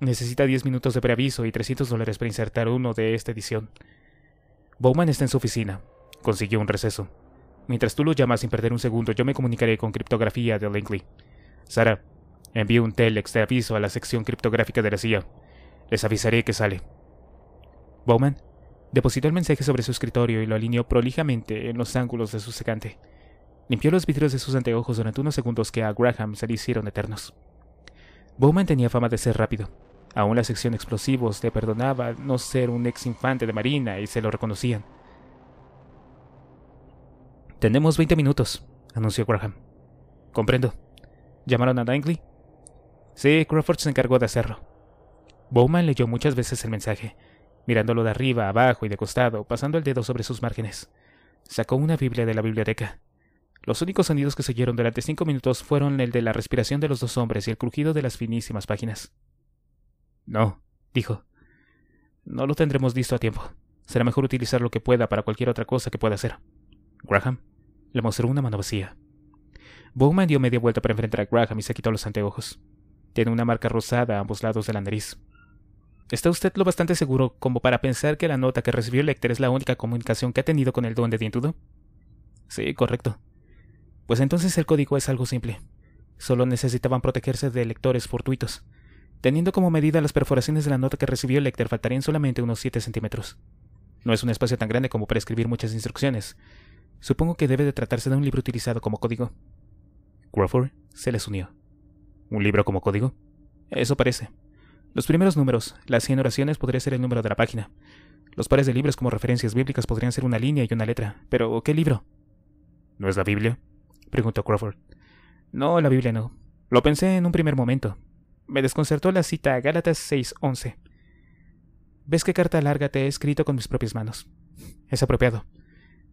necesita 10 minutos de preaviso y 300 dólares para insertar uno de esta edición. Bowman está en su oficina. Consiguió un receso. Mientras tú lo llamas sin perder un segundo, yo me comunicaré con criptografía de Linkley. Sara, Envío un telex de aviso a la sección criptográfica de la CIA. Les avisaré que sale. Bowman depositó el mensaje sobre su escritorio y lo alineó prolijamente en los ángulos de su secante. Limpió los vidrios de sus anteojos durante unos segundos que a Graham se le hicieron eternos. Bowman tenía fama de ser rápido. Aún la sección explosivos le perdonaba no ser un ex infante de marina y se lo reconocían. Tenemos 20 minutos, anunció Graham. Comprendo. ¿Llamaron a Dangley? Sí, Crawford se encargó de hacerlo. Bowman leyó muchas veces el mensaje, mirándolo de arriba, abajo y de costado, pasando el dedo sobre sus márgenes. Sacó una Biblia de la biblioteca. Los únicos sonidos que se oyeron durante cinco minutos fueron el de la respiración de los dos hombres y el crujido de las finísimas páginas. No, dijo. No lo tendremos listo a tiempo. Será mejor utilizar lo que pueda para cualquier otra cosa que pueda hacer. Graham le mostró una mano vacía. Bowman dio media vuelta para enfrentar a Graham y se quitó los anteojos. Tiene una marca rosada a ambos lados de la nariz. Está usted lo bastante seguro como para pensar que la nota que recibió lector es la única comunicación que ha tenido con el don de dientudo. Sí, correcto. Pues entonces el código es algo simple. Solo necesitaban protegerse de lectores fortuitos. Teniendo como medida las perforaciones de la nota que recibió lector faltarían solamente unos 7 centímetros. No es un espacio tan grande como para escribir muchas instrucciones. Supongo que debe de tratarse de un libro utilizado como código. Crawford se les unió. ¿Un libro como código? Eso parece. Los primeros números, las cien oraciones podría ser el número de la página. Los pares de libros como referencias bíblicas podrían ser una línea y una letra. Pero, ¿qué libro? ¿No es la Biblia? preguntó Crawford. No, la Biblia no. Lo pensé en un primer momento. Me desconcertó la cita a Gálatas 6:11. ¿Ves qué carta larga te he escrito con mis propias manos? Es apropiado.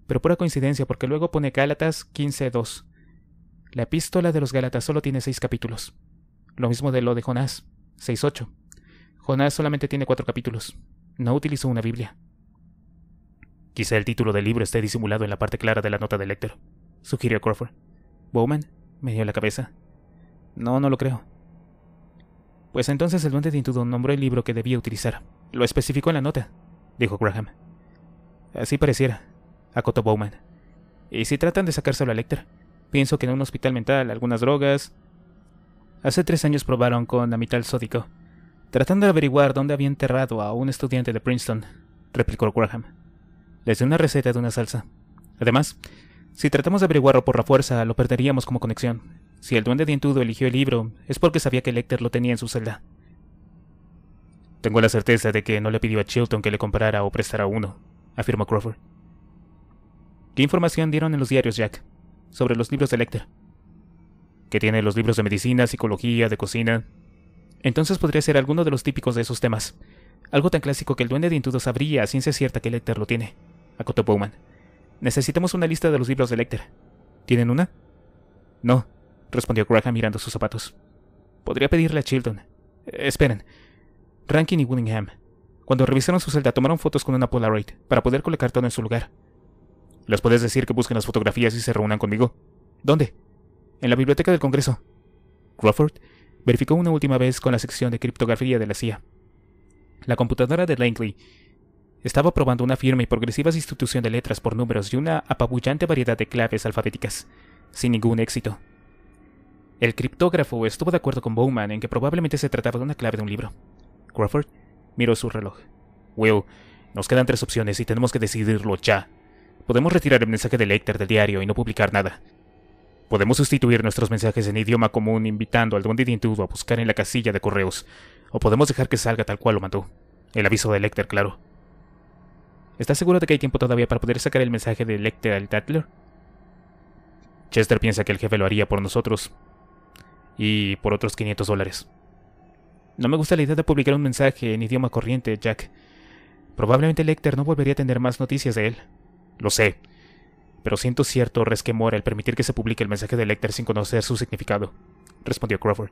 Pero pura coincidencia porque luego pone Gálatas 15:2. La epístola de los Galatas solo tiene seis capítulos. Lo mismo de lo de Jonás, ocho. Jonás solamente tiene cuatro capítulos. No utilizó una Biblia. Quizá el título del libro esté disimulado en la parte clara de la nota del lector, sugirió Crawford. Bowman me dio la cabeza. No, no lo creo. Pues entonces el duende intuición nombró el libro que debía utilizar. Lo especificó en la nota, dijo Graham. Así pareciera, acotó Bowman. ¿Y si tratan de sacárselo a Lecter? Pienso que en un hospital mental, algunas drogas. Hace tres años probaron con la mitad sódico, tratando de averiguar dónde había enterrado a un estudiante de Princeton, replicó Graham. Les dio una receta de una salsa. Además, si tratamos de averiguarlo por la fuerza, lo perderíamos como conexión. Si el duende dientudo eligió el libro, es porque sabía que Lecter lo tenía en su celda. Tengo la certeza de que no le pidió a Chilton que le comprara o prestara uno, afirmó Crawford. ¿Qué información dieron en los diarios, Jack? sobre los libros de Lecter. Que tiene los libros de medicina, psicología, de cocina. Entonces podría ser alguno de los típicos de esos temas. Algo tan clásico que el duende de Intudo sabría a ciencia cierta que Lecter lo tiene, acotó Bowman. Necesitamos una lista de los libros de Lecter. ¿Tienen una? No, respondió Graham mirando sus zapatos. Podría pedirle a Chilton. Eh, esperen. Rankin y Winningham. Cuando revisaron su celda tomaron fotos con una Polaroid para poder colocar todo en su lugar. «¿Los puedes decir que busquen las fotografías y se reúnan conmigo? ¿Dónde? En la biblioteca del Congreso. Crawford verificó una última vez con la sección de criptografía de la CIA. La computadora de Langley estaba probando una firme y progresiva sustitución de letras por números y una apabullante variedad de claves alfabéticas, sin ningún éxito. El criptógrafo estuvo de acuerdo con Bowman en que probablemente se trataba de una clave de un libro. Crawford miró su reloj. Will, nos quedan tres opciones y tenemos que decidirlo ya. Podemos retirar el mensaje de Lecter del diario y no publicar nada. Podemos sustituir nuestros mensajes en idioma común invitando al duende Intudo a buscar en la casilla de correos, o podemos dejar que salga tal cual lo mandó. El aviso de Lecter, claro. ¿Estás seguro de que hay tiempo todavía para poder sacar el mensaje de Lecter al Tatler? Chester piensa que el jefe lo haría por nosotros. Y por otros 500 dólares. No me gusta la idea de publicar un mensaje en idioma corriente, Jack. Probablemente Lecter no volvería a tener más noticias de él. Lo sé. Pero siento cierto resquemor al permitir que se publique el mensaje de Lecter sin conocer su significado, respondió Crawford.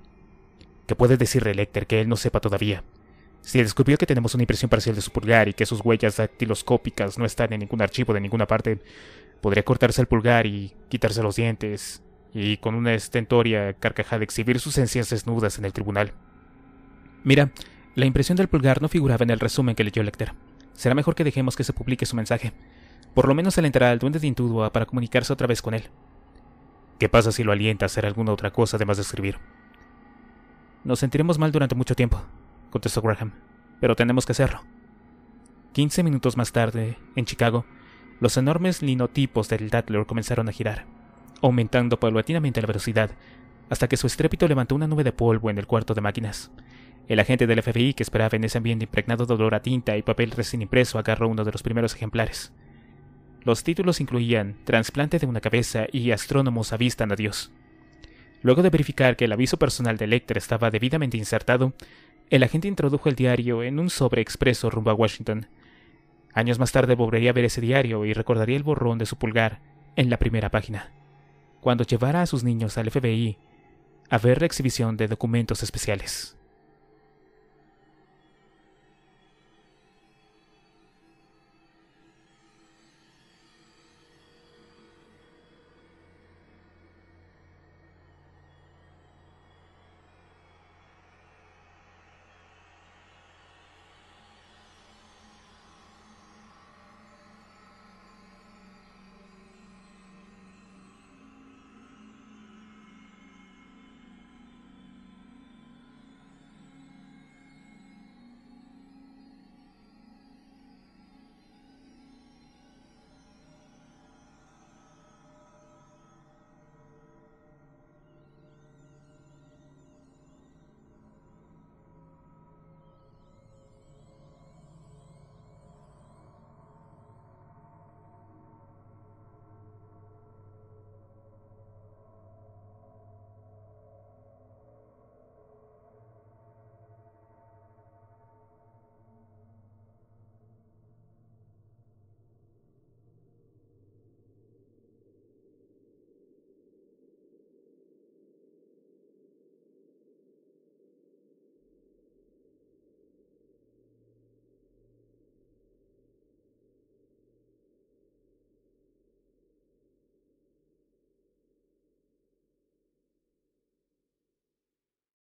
¿Qué puede decirle Lecter que él no sepa todavía? Si descubrió que tenemos una impresión parcial de su pulgar y que sus huellas dactiloscópicas no están en ningún archivo de ninguna parte, podría cortarse el pulgar y quitarse los dientes, y con una estentoria carcajada exhibir sus encías desnudas en el tribunal. Mira, la impresión del pulgar no figuraba en el resumen que leyó Lecter. Será mejor que dejemos que se publique su mensaje por lo menos entrará al duende de Intudua para comunicarse otra vez con él. ¿Qué pasa si lo alienta a hacer alguna otra cosa además de escribir? Nos sentiremos mal durante mucho tiempo, contestó Graham, pero tenemos que hacerlo. Quince minutos más tarde, en Chicago, los enormes linotipos del Dattler comenzaron a girar, aumentando paulatinamente la velocidad, hasta que su estrépito levantó una nube de polvo en el cuarto de máquinas. El agente del FBI que esperaba en ese ambiente impregnado de olor a tinta y papel recién impreso agarró uno de los primeros ejemplares. Los títulos incluían Transplante de una cabeza y astrónomos avistan a Dios. Luego de verificar que el aviso personal de Lecter estaba debidamente insertado, el agente introdujo el diario en un sobre expreso rumbo a Washington. Años más tarde volvería a ver ese diario y recordaría el borrón de su pulgar en la primera página, cuando llevara a sus niños al FBI a ver la exhibición de documentos especiales.